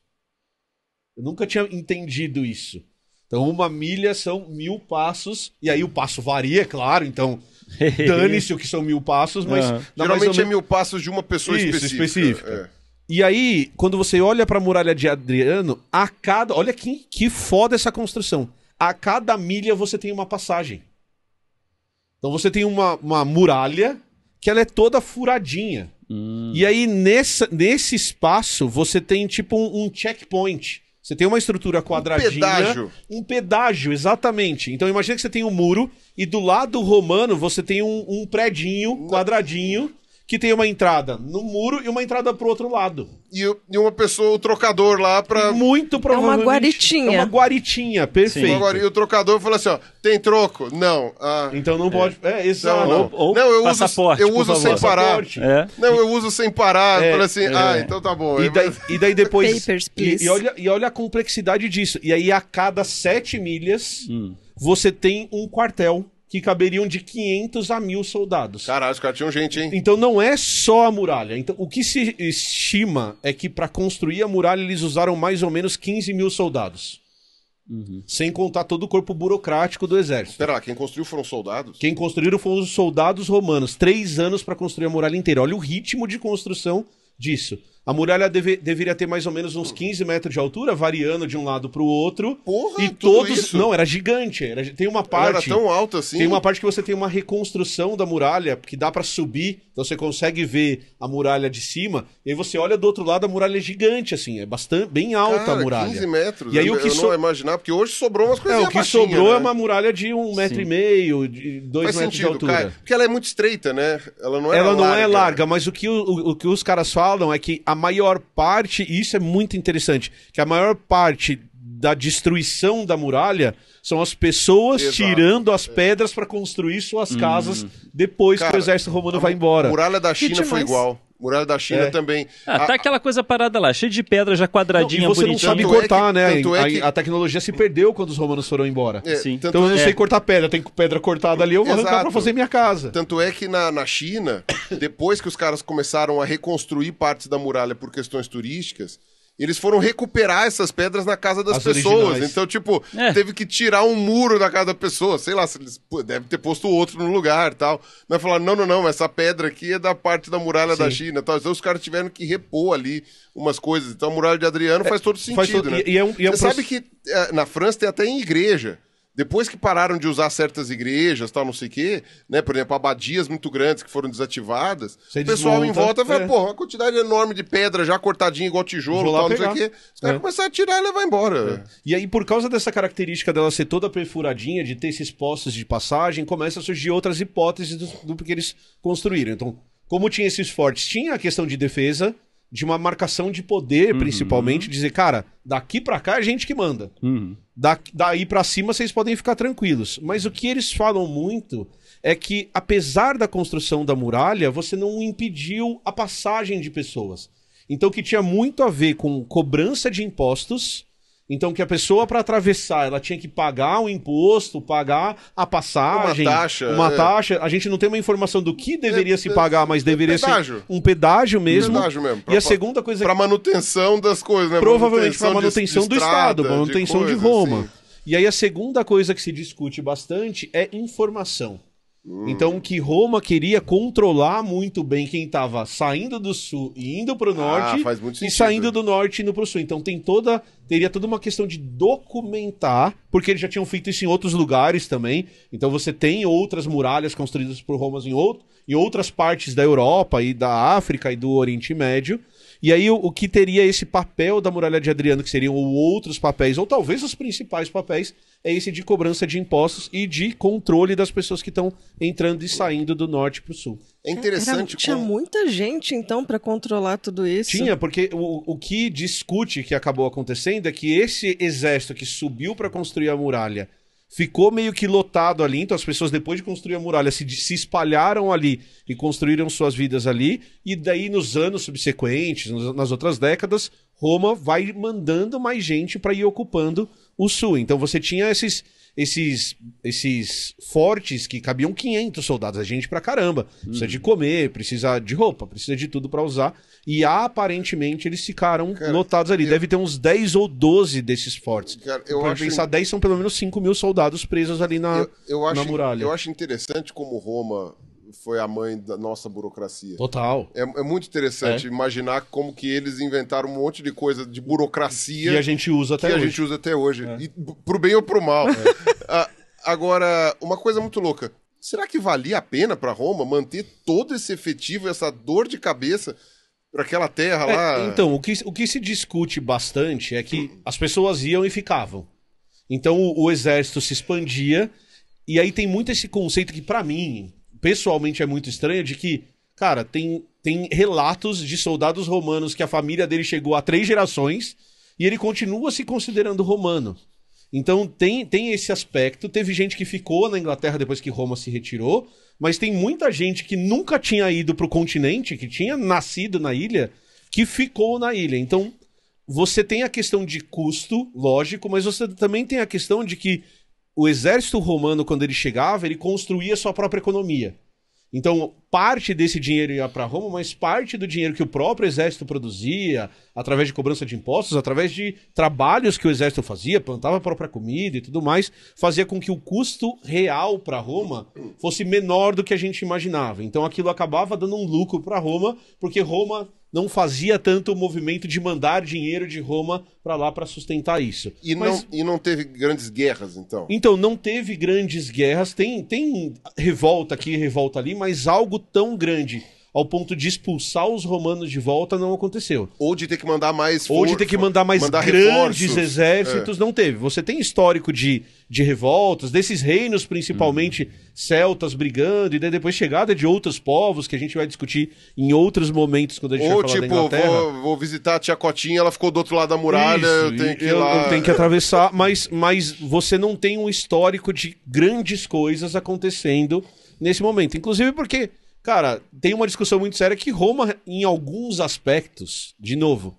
Eu nunca tinha entendido isso. Então, uma milha são mil passos, e aí o passo varia, claro, então dane-se o que são mil passos, mas. Uhum. Geralmente é mil passos de uma pessoa isso, específica. específica. E aí, quando você olha para a muralha de Adriano, a cada. Olha que, que foda essa construção. A cada milha você tem uma passagem. Então você tem uma, uma muralha que ela é toda furadinha. Hum. E aí, nessa, nesse espaço, você tem tipo um, um checkpoint. Você tem uma estrutura quadradinha. Um pedágio. Um pedágio, exatamente. Então imagine que você tem um muro e do lado romano você tem um, um predinho quadradinho que tem uma entrada no muro e uma entrada pro outro lado. E, e uma pessoa, o trocador lá pra. Muito provavelmente. É uma guaritinha. É uma guaritinha, perfeito. E o trocador falou assim: ó, tem troco? Não. Ah, então não é. pode. É, esse não. Não, não. Ou, não eu uso, eu uso sem parar. É. Não, eu uso sem parar. É. Falei assim: é. ah, então tá bom. E, daí, e daí depois. Papers, E, e, olha, e olha a complexidade disso. E aí a cada sete milhas, hum. você tem um quartel que caberiam de 500 a 1000 soldados. Caralho, os caras tinham gente, hein? Então não é só a muralha. Então, o que se estima é que para construir a muralha eles usaram mais ou menos 15 mil soldados. Uhum. Sem contar todo o corpo burocrático do exército. Espera lá, quem construiu foram soldados? Quem construíram foram os soldados romanos. Três anos para construir a muralha inteira. Olha o ritmo de construção disso. A muralha deve, deveria ter mais ou menos uns 15 hum. metros de altura, variando de um lado para o outro. Porra, e todos. Isso? Não, era gigante. Era, tem uma parte. Ela era tão alta assim. Tem uma parte que você tem uma reconstrução da muralha, que dá para subir, então você consegue ver a muralha de cima. E aí você olha do outro lado, a muralha é gigante, assim. É bastante, bem alta Cara, a muralha. 15 metros. E aí, eu, o que eu so... não imaginar, porque hoje sobrou umas coisas. É, o que sobrou né? é uma muralha de um metro Sim. e meio, de dois Faz metros sentido, de altura. Cara, porque ela é muito estreita, né? Ela não é Ela larga. não é larga, mas o que, o, o que os caras falam é que a a maior parte, e isso é muito interessante, que a maior parte da destruição da muralha são as pessoas Exato. tirando as é. pedras para construir suas casas hum. depois Cara, que o exército romano vai embora. A muralha da China foi igual. Muralha da China é. também. Ah, tá a, tá aquela coisa parada lá, cheia de pedra já quadradinha, não, você não sabe é cortar, é que, né? A, é que... a, tecnologia se perdeu quando os romanos foram embora. É, então eu não é sei cortar pedra, tem pedra cortada ali, eu vou Exato. arrancar pra fazer minha casa. Tanto é que na, na China, depois que os caras começaram a reconstruir partes da muralha por questões turísticas, eles foram recuperar essas pedras na casa das As pessoas. Originais. Então, tipo, é. teve que tirar um muro da casa da pessoa. Sei lá, eles, deve ter posto outro no lugar tal. Mas falaram, não, não, não, essa pedra aqui é da parte da muralha Sim. da China tal. Então os caras tiveram que repor ali umas coisas. Então a muralha de Adriano é, faz todo sentido, faz todo... né? E, e é um, e é Você sabe que eh, na França tem até em igreja. Depois que pararam de usar certas igrejas, tal, não sei o quê, né? Por exemplo, abadias muito grandes que foram desativadas. Você o pessoal desmonta, em volta é. vai, porra, uma quantidade enorme de pedra já cortadinha igual tijolo, tal, pegar. não sei o quê. Os caras é. começaram a tirar e levar embora. É. E aí, por causa dessa característica dela ser toda perfuradinha, de ter esses postos de passagem, começa a surgir outras hipóteses do, do que eles construíram. Então, como tinha esses fortes, tinha a questão de defesa, de uma marcação de poder, uhum. principalmente, dizer, cara, daqui para cá é a gente que manda. Uhum. Da, daí para cima vocês podem ficar tranquilos. Mas o que eles falam muito é que, apesar da construção da muralha, você não impediu a passagem de pessoas. Então, que tinha muito a ver com cobrança de impostos então que a pessoa para atravessar, ela tinha que pagar um imposto, pagar a passagem, uma taxa. Uma é. taxa. A gente não tem uma informação do que deveria é, se pagar, é, mas deveria é pedágio. ser um pedágio mesmo. Um pedágio mesmo. Pra, e a segunda coisa para manutenção das coisas, né? Provavelmente para manutenção, de, do de estrada, estado, manutenção de, coisa, de Roma. Assim. E aí a segunda coisa que se discute bastante é informação. Hum. Então que Roma queria controlar muito bem quem estava saindo do sul e indo para o ah, norte ah, e saindo do norte e indo para o sul. Então tem toda teria toda uma questão de documentar porque eles já tinham feito isso em outros lugares também. Então você tem outras muralhas construídas por Roma em, outro, em outras partes da Europa e da África e do Oriente Médio. E aí o, o, que teria esse papel da muralha de Adriano, que seriam outros papéis, ou talvez os principais papéis, é esse de cobrança de impostos e de controle das pessoas que estão entrando e saindo do norte para o sul. É interessante. Era, tinha como... muita gente, então, para controlar tudo isso. Tinha, porque o, o que discute que acabou acontecendo é que esse exército que subiu para construir a muralha ficou meio que lotado ali, então as pessoas depois de construir a muralha se, se, espalharam ali e construíram suas vidas ali, e daí nos anos subsequentes, nas outras décadas, Roma vai mandando mais gente para ir ocupando o sul. Então você tinha esses esses esses fortes que cabiam 500 soldados, a é gente pra caramba. Precisa uhum. de comer, precisa de roupa, precisa de tudo para usar. E aparentemente eles ficaram cara, lotados ali. Eu... Deve ter uns 10 ou 12 desses fortes. Cara, eu pra acho... pensar, 10 são pelo menos 5 mil soldados presos ali na, eu, eu acho, na muralha. Eu acho interessante como Roma foi a mãe da nossa burocracia. Total. É, é muito interessante é. imaginar como que eles inventaram um monte de coisa de burocracia. E a gente usa até que hoje. Que a gente usa até hoje. É. E, pro bem ou pro mal. ah, agora, uma coisa muito louca. Será que valia a pena para Roma manter todo esse efetivo, essa dor de cabeça para aquela terra lá? É, então, o que, o que se discute bastante é que as pessoas iam e ficavam. Então o, o exército se expandia. E aí tem muito esse conceito que, para mim, pessoalmente é muito estranho de que, cara, tem, tem relatos de soldados romanos que a família dele chegou há três gerações e ele continua se considerando romano. Então tem, tem esse aspecto. Teve gente que ficou na Inglaterra depois que Roma se retirou, mas tem muita gente que nunca tinha ido para o continente, que tinha nascido na ilha, que ficou na ilha. Então você tem a questão de custo, lógico, mas você também tem a questão de que o exército romano, quando ele chegava, ele construía sua própria economia. Então, parte desse dinheiro ia para Roma, mas parte do dinheiro que o próprio exército produzia, através de cobrança de impostos, através de trabalhos que o exército fazia, plantava a própria comida e tudo mais, fazia com que o custo real para Roma fosse menor do que a gente imaginava. Então, aquilo acabava dando um lucro para Roma, porque Roma não fazia tanto o movimento de mandar dinheiro de Roma para lá para sustentar isso. E, Mas, não, e não teve grandes guerras, então? Então, não teve grandes guerras. Tem, tem revolta aqui, revolta ali, mas algo tão grande ao ponto de expulsar os romanos de volta não aconteceu. Ou de ter que mandar mais Ou de ter que mandar mais mandar grandes reforços. exércitos, é. não teve. Você tem histórico de, de revoltas, desses reinos principalmente uhum. celtas brigando, e depois chegada de outros povos que a gente vai discutir em outros momentos quando a gente Ou, vai falar tipo, da Inglaterra. Vou, vou visitar a tia Cotinha, ela ficou do outro lado da muralha, Isso, eu tenho que eu, lá... eu tenho que atravessar, mas, mas você não tem um histórico de grandes coisas acontecendo nesse momento. Inclusive porque Cara, tem uma discussão muito séria que Roma, em alguns aspectos, de novo,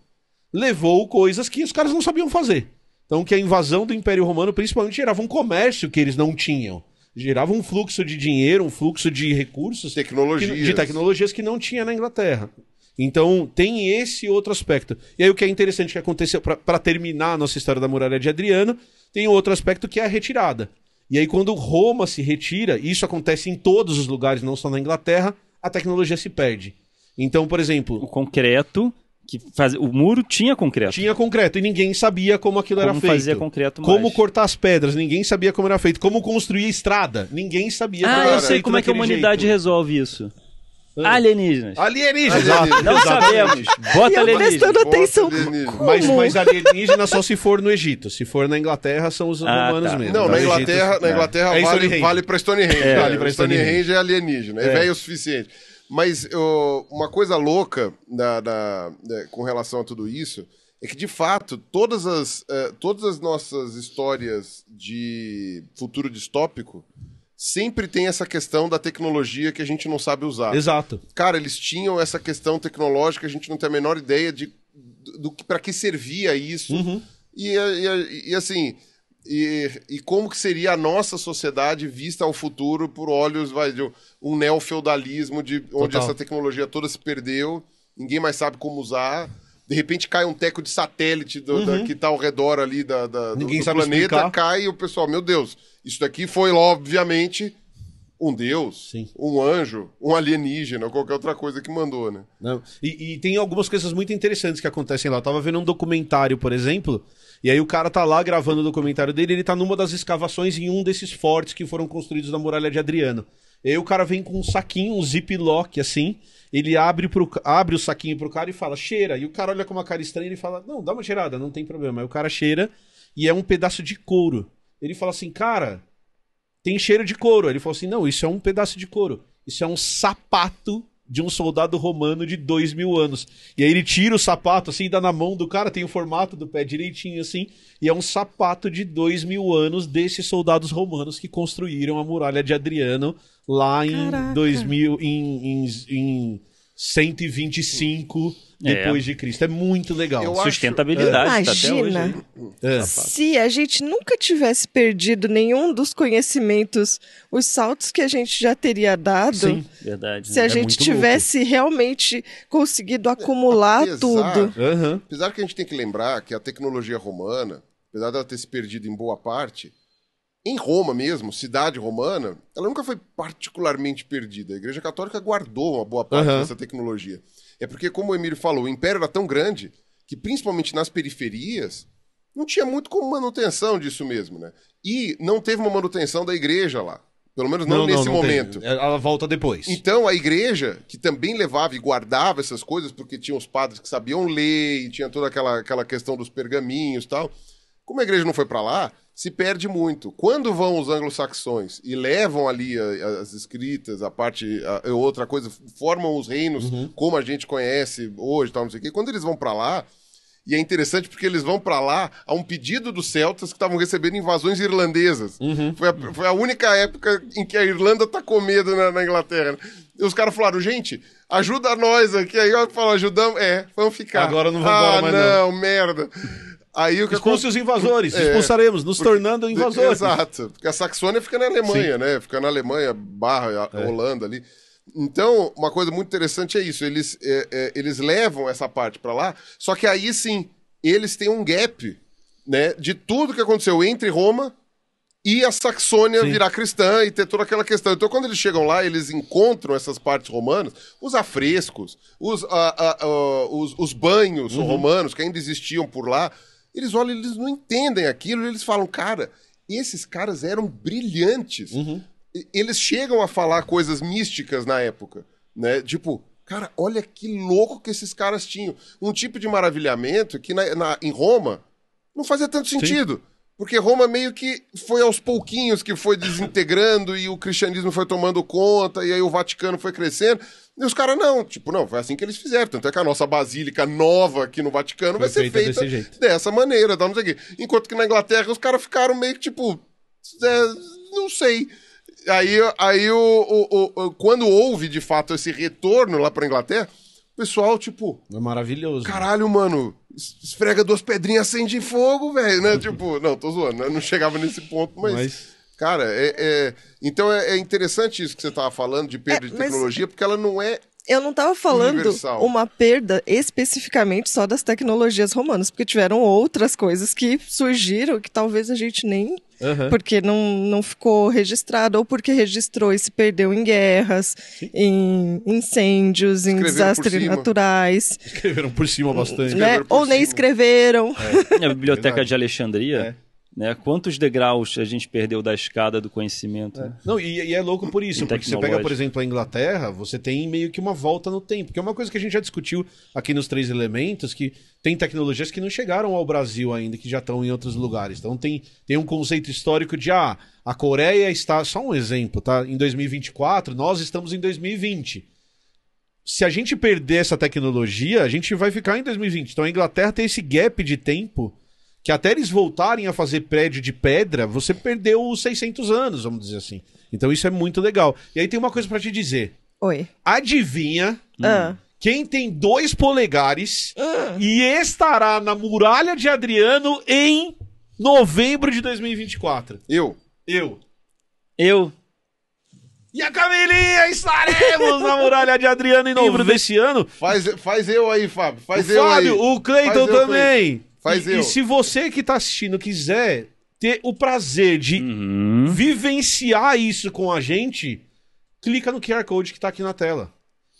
levou coisas que os caras não sabiam fazer. Então, que a invasão do Império Romano principalmente gerava um comércio que eles não tinham. Gerava um fluxo de dinheiro, um fluxo de recursos. Tecnologias. Que, de tecnologias que não tinha na Inglaterra. Então, tem esse outro aspecto. E aí, o que é interessante que aconteceu, para terminar a nossa história da Muralha de Adriano, tem outro aspecto que é a retirada. E aí, quando Roma se retira, e isso acontece em todos os lugares, não só na Inglaterra, a tecnologia se perde. Então, por exemplo. O concreto. Que faz... O muro tinha concreto. Tinha concreto, e ninguém sabia como aquilo como era feito. Fazia concreto mais. Como cortar as pedras, ninguém sabia como era feito. Como construir estrada, ninguém sabia ah, como era feito. Ah, eu sei como é que a humanidade jeito. resolve isso. Ah. Alienígenas. Alienígenas. Não sabemos. Bota alienígenas. prestando atenção. mas, mas alienígena só se for no Egito. Se for na Inglaterra, são os ah, romanos tá. mesmo. Não, na Inglaterra, Egito, é. na Inglaterra é. vale, vale para Stonehenge. É, vale para Stonehenge. Stonehenge é alienígena. É, é velho o suficiente. Mas eu, uma coisa louca da, da, da, com relação a tudo isso é que, de fato, todas as, uh, todas as nossas histórias de futuro distópico sempre tem essa questão da tecnologia que a gente não sabe usar. Exato. Cara, eles tinham essa questão tecnológica, a gente não tem a menor ideia de do que para que servia isso. Uhum. E, e, e, assim. E, e, como que seria a nossa sociedade vista ao futuro por olhos vai, de um neofeudalismo de onde Total. essa tecnologia toda se perdeu, ninguém mais sabe como usar de repente cai um teco de satélite do, uhum. da, que tá ao redor ali da, da do, do planeta, explicar. cai e o pessoal, meu Deus, isso daqui foi, obviamente, um deus, Sim. um anjo, um alienígena, qualquer outra coisa que mandou, né? Não. E, e, tem algumas coisas muito interessantes que acontecem lá. Eu tava vendo um documentário, por exemplo, e aí o cara tá lá gravando o documentário dele, ele tá numa das escavações em um desses fortes que foram construídos na muralha de Adriano. E aí o cara vem com um saquinho, um ziplock, assim, ele abre, pro, abre o saquinho pro cara e fala, cheira. E o cara olha com uma cara estranha e fala, não, dá uma cheirada, não tem problema. Aí o cara cheira e é um pedaço de couro. Ele fala assim, cara, tem cheiro de couro. Ele falou assim, não, isso é um pedaço de couro. Isso é um sapato de um soldado romano de dois mil anos. E aí ele tira o sapato, assim, dá na mão do cara, tem o formato do pé direitinho, assim, e é um sapato de dois mil anos desses soldados romanos que construíram a muralha de Adriano lá Caraca. em 2000. Em, em, em 125 é. depois de Cristo. É muito legal. Eu Sustentabilidade acho... Imagina, tá até hoje. É. Tá se a gente nunca tivesse perdido nenhum dos conhecimentos, os saltos que a gente já teria dado, Sim, verdade, se né? a é gente tivesse realmente conseguido acumular apesar, tudo. Uhum. Apesar que a gente tem que lembrar que a tecnologia romana, apesar dela ter se perdido em boa parte, em Roma mesmo, cidade romana, ela nunca foi particularmente perdida. A Igreja Católica guardou uma boa parte uhum. dessa tecnologia. É porque, como o Emílio falou, o império era tão grande que, principalmente nas periferias, não tinha muito como manutenção disso mesmo, né? E não teve uma manutenção da igreja lá. Pelo menos não, não nesse não, não momento. É, ela volta depois. Então, a igreja, que também levava e guardava essas coisas, porque tinha os padres que sabiam ler, e tinha toda aquela, aquela questão dos pergaminhos e tal. Como a igreja não foi para lá, se perde muito. Quando vão os anglo-saxões e levam ali eh, as escritas, a parte, a eh, outra coisa, formam os reinos uhum. como a gente conhece hoje, tal, não sei o quê. Quando eles vão para lá, e é interessante porque eles vão para lá a um pedido dos celtas que estavam recebendo invasões irlandesas. Uhum. Foi, a, foi, a, única época em que a Irlanda tá com medo na, na Inglaterra. Né? E os caras falaram, gente, ajuda nós aqui. Aí eu falo, ajudamos. É, vamos ficar. Agora não vamos ah, embora mais não. não, merda. Aí o que Expulse os invasores, é, expulsaremos, nos porque, tornando invasores. Exato, porque a Saxônia fica na Alemanha, Sim. né? Fica na Alemanha, barra é. Holanda ali. Então, uma coisa muito interessante é isso. Eles, é, é, eles levam essa parte para lá, só que aí sim, eles têm um gap né, de tudo que aconteceu entre Roma e a Saxônia sim. virar cristã e ter toda aquela questão. Então, quando eles chegam lá, eles encontram essas partes romanas, os afrescos, os, a, a, a, os, os, banhos uhum. romanos que ainda existiam por lá. Eles olham, eles não entendem aquilo, eles falam, cara, esses caras eram brilhantes. Uhum. Eles chegam a falar coisas místicas na época, né? Tipo, cara, olha que louco que esses caras tinham. Um tipo de maravilhamento que na, na em Roma não fazia tanto sentido. Sim. Porque Roma meio que foi aos pouquinhos que foi desintegrando e o cristianismo foi tomando conta, e aí o Vaticano foi crescendo. E os caras, não, tipo, não, foi assim que eles fizeram. Tanto é que a nossa basílica nova aqui no Vaticano foi vai ser feita, dessa maneira, tá, não sei o quê. Enquanto que na Inglaterra os caras ficaram meio que, tipo, é, não sei. Aí, aí o, o, o, quando houve, de fato, esse retorno lá pra Inglaterra, o pessoal, tipo. É maravilhoso. Caralho, mano, esfrega duas pedrinhas, acende fogo, velho, né? tipo, não, tô zoando, né? não chegava nesse ponto, mas... mas... Cara, é, é... então é, é interessante isso que você estava falando de perda é, de tecnologia, mas... porque ela não é eu não estava falando Universal. uma perda especificamente só das tecnologias romanas, porque tiveram outras coisas que surgiram que talvez a gente nem. Uhum. Porque não, não ficou registrado, ou porque registrou e se perdeu em guerras, em incêndios, escreveram em desastres naturais. Escreveram por cima bastante. Né? Por ou cima. nem escreveram. É. a Biblioteca de Alexandria. É né? Quantos degraus a gente perdeu da escada do conhecimento? É. Né? Não, e, e, é louco por isso, porque você pega, por exemplo, a Inglaterra, você tem meio que uma volta no tempo, que é uma coisa que a gente já discutiu aqui nos Três Elementos, que tem tecnologias que não chegaram ao Brasil ainda, que já estão em outros lugares. Então tem, tem um conceito histórico de, ah, a Coreia está, só um exemplo, tá? Em 2024, nós estamos em 2020 se a gente perder essa tecnologia, a gente vai ficar em 2020. Então a Inglaterra tem esse gap de tempo que até eles voltarem a fazer prédio de pedra, você perdeu os 600 anos, vamos dizer assim. Então isso é muito legal. E aí tem uma coisa para te dizer. Oi. Adivinha ah. quem tem dois polegares ah. e estará na muralha de Adriano em novembro de 2024? Eu. Eu. Eu. E a Camilinha estaremos na muralha de Adriano em novembro desse ano. Faz, faz eu aí, Fábio. Faz o eu Fábio, aí. o Cleiton também. Faz e, eu. E se você que tá assistindo quiser ter o prazer de uhum. vivenciar isso com a gente, clica no QR Code que tá aqui na tela.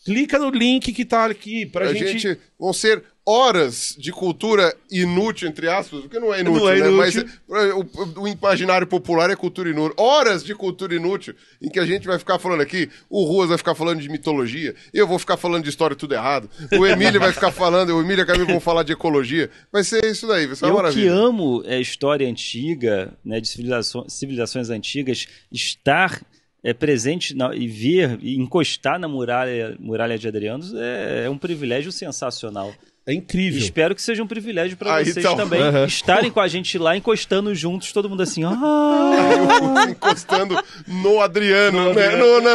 Clica no link que tá aqui pra, a gente... gente. Vão ser horas de cultura inútil, entre aspas, porque não é inútil, não é né? Inútil. Mas o, o, imaginário popular é cultura inútil. Horas de cultura inútil, em que a gente vai ficar falando aqui, o Ruas vai ficar falando de mitologia, eu vou ficar falando de história tudo errado, o Emílio vai ficar falando, o Emílio e a Camila vão falar de ecologia. Vai ser isso daí, vai ser eu maravilha. que amo a é, história antiga, né, de civilizações, civilizações antigas, estar é, presente na, e ver e encostar na muralha, muralha de Adrianos é, é um privilégio sensacional. É incrível. Espero que seja um privilégio para ah, vocês então. também estarem com a gente lá, encostando juntos, todo mundo assim. Ah! encostando no Adriano, no né? Adriano. No, no,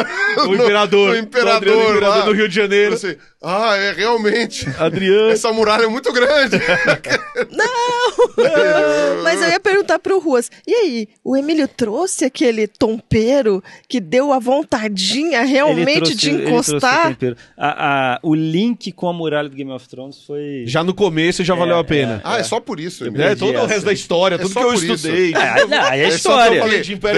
no, imperador. No imperador, Adriano, imperador do Rio de Janeiro. Assim, ah, é realmente. Adriano. Essa muralha é muito grande. Não! Mas eu ia perguntar pro Ruas. E aí, o Emílio trouxe aquele tompeiro que deu a vontadinha realmente trouxe, de encostar? O, a, a, o link com a muralha do Game of Thrones foi. Já no começo já é, valeu a pena. É, ah, é. é. só por isso. Emílio. É, todo o resto da história, é tudo que eu estudei. é, é a história. Eu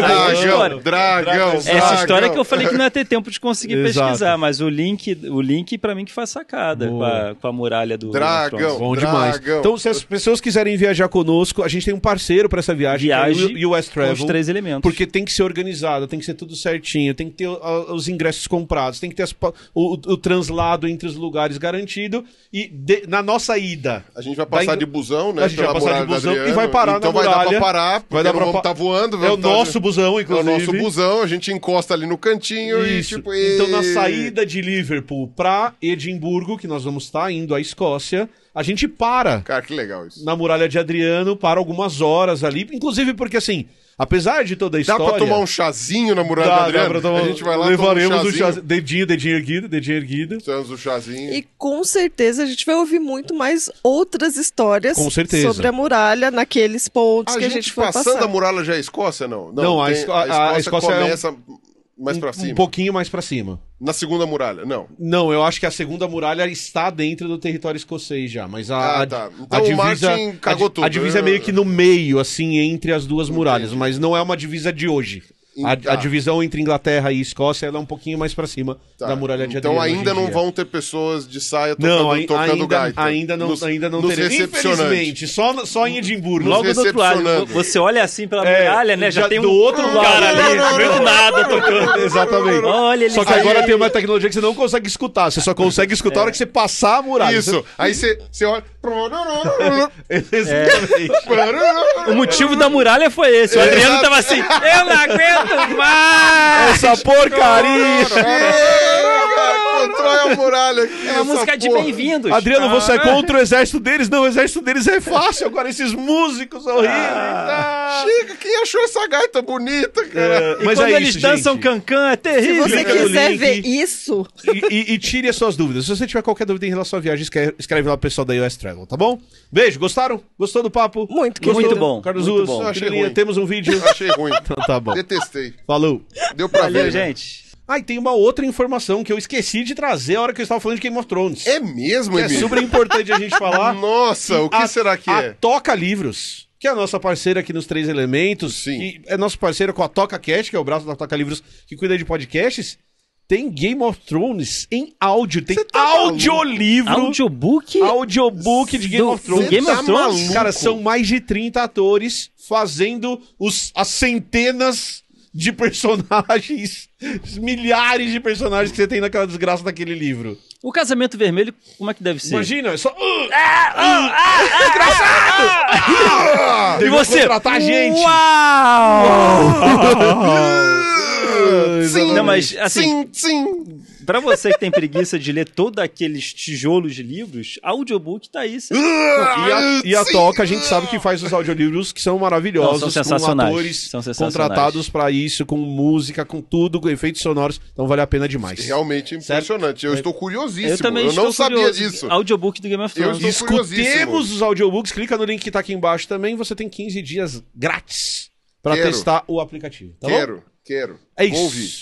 dragão, dragão, Essa história que eu falei que não ia ter tempo de conseguir Exato. pesquisar, mas o link, o link para mim gente faz sacada com a, com a, muralha do. Dragão! Bom demais. Então, se as pessoas quiserem viajar conosco, a gente tem um parceiro para essa viagem, é Viagem o US Travel. os três elementos. Porque tem que ser organizado, tem que ser tudo certinho, tem que ter ah, os ingressos comprados, tem que ter as, o, o, translado entre os lugares garantido. E de, na nossa ida. A gente vai passar de busão, né? A gente vai passar de busão e vai parar então na muralha. Então vai dar pra parar, vai dar pra vamos tá voando. Vamos é o tá... nosso busão, inclusive. É o nosso busão, a gente encosta ali no cantinho Isso. e tipo. E... Então na saída de Liverpool pra e Edimburgo, que nós vamos estar tá indo à Escócia, a gente para. Cara, que legal isso. Na muralha de Adriano, para algumas horas ali, inclusive porque assim, apesar de toda a história. Dá pra tomar um chazinho na muralha dá, de Adriano? Dá pra tomar, a gente vai lá levaremos um chazinho. o chazinho. Dedinho, dedinho erguido, dedinho erguido. Temos o chazinho. E com certeza a gente vai ouvir muito mais outras histórias com certeza. sobre a muralha naqueles pontos a que a gente, gente foi passando passar. a muralha já é Escócia, não? Não, não tem, a, Esco a, Escócia a Escócia começa... É um mais para um, cima. Um pouquinho mais para cima. Na segunda muralha, não. Não, eu acho que a segunda muralha está dentro do território escocês já, mas a, ah, tá. então a, divisa cagou a, tudo. A divisa é meio né? que no meio, assim, entre as duas muralhas, Entendi. mas não é uma divisa de hoje. A, a, então, tá. divisão entre Inglaterra e Escócia é um pouquinho mais para cima tá. da muralha de Então ainda não vão ter pessoas de saia tocando, não, tocando ainda, gaita. Ainda não, nos, ainda não teremos. Infelizmente, só, só em Edimburgo. Nos Logo do outro lado. Você olha assim pela é, muralha, é, né? Já, já, tem um outro cara ali, não, nada tocando. Exatamente. Olha, só que aí, agora tem uma tecnologia que você não consegue escutar. Você só consegue escutar é. a hora que você passar a muralha. Isso. Aí você, você olha... É. O motivo da muralha foi esse. O Adriano tava assim, eu não aguento mais! Essa porcaria! É a é muralha aqui. É uma música porra. de bem-vindos. Adriano, você é ah, né? contra o exército deles? Não, o exército deles é fácil. Agora esses músicos ah. horríveis. Ah. Chica, quem achou essa gaita bonita, cara? É, mas quando é eles isso, dançam gente. cancã, é terrível. Se você quiser ver isso. E, e, e, tire as suas dúvidas. Se você tiver qualquer dúvida em relação à viagem, escreve, lá pro pessoal da US Travel, tá bom? Beijo, gostaram? Gostou do papo? Muito, que muito bom. Carlos Uso, Achei ruim. temos um vídeo. Achei ruim. Então tá bom. Detestei. Falou. Deu pra Valeu, ver. Né? gente. Ah, e tem uma outra informação que eu esqueci de trazer a hora que eu estava falando de Game of Thrones. É mesmo, que É super importante a gente falar. Nossa, o que a, será que é? Toca Livros que é a nossa parceira aqui nos Três Elementos, Sim. é nosso parceiro com a Toca Cast, que é o braço da Toca Livros, que cuida de podcasts, tem Game of Thrones em áudio, tem tá audiolivro. Audiobook? Audiobook de Game do, of Thrones. Game tá of Thrones? Cara, são mais de 30 atores fazendo os, as centenas de personagens, milhares de personagens que você tem naquela desgraça daquele livro. O casamento vermelho, como é que deve ser? Imagina, é só. Uh, ah, uh, ah, ah, desgraçado! E você? a gente! Uau! Sim, não, mas assim, sim, sim. Pra você que tem preguiça de ler todos aqueles tijolos de livros, audiobook tá aí. Você... Ah, e a, e a Toca, a gente sabe que faz os audiolivros que são maravilhosos. Não, são sensacionais. Com atores são sensacionais. contratados para isso, com música, com tudo, com efeitos sonoros. Então vale a pena demais. Realmente impressionante. Certo? Eu é. estou curiosíssimo. Eu também Eu não sabia disso. Audiobook do Game of Thrones. Eu estou Escutemos os audiobooks. Clica no link que tá aqui embaixo também. Você tem 15 dias grátis para testar o aplicativo. Tá Quero. Bom? Quero É isso. Ouve.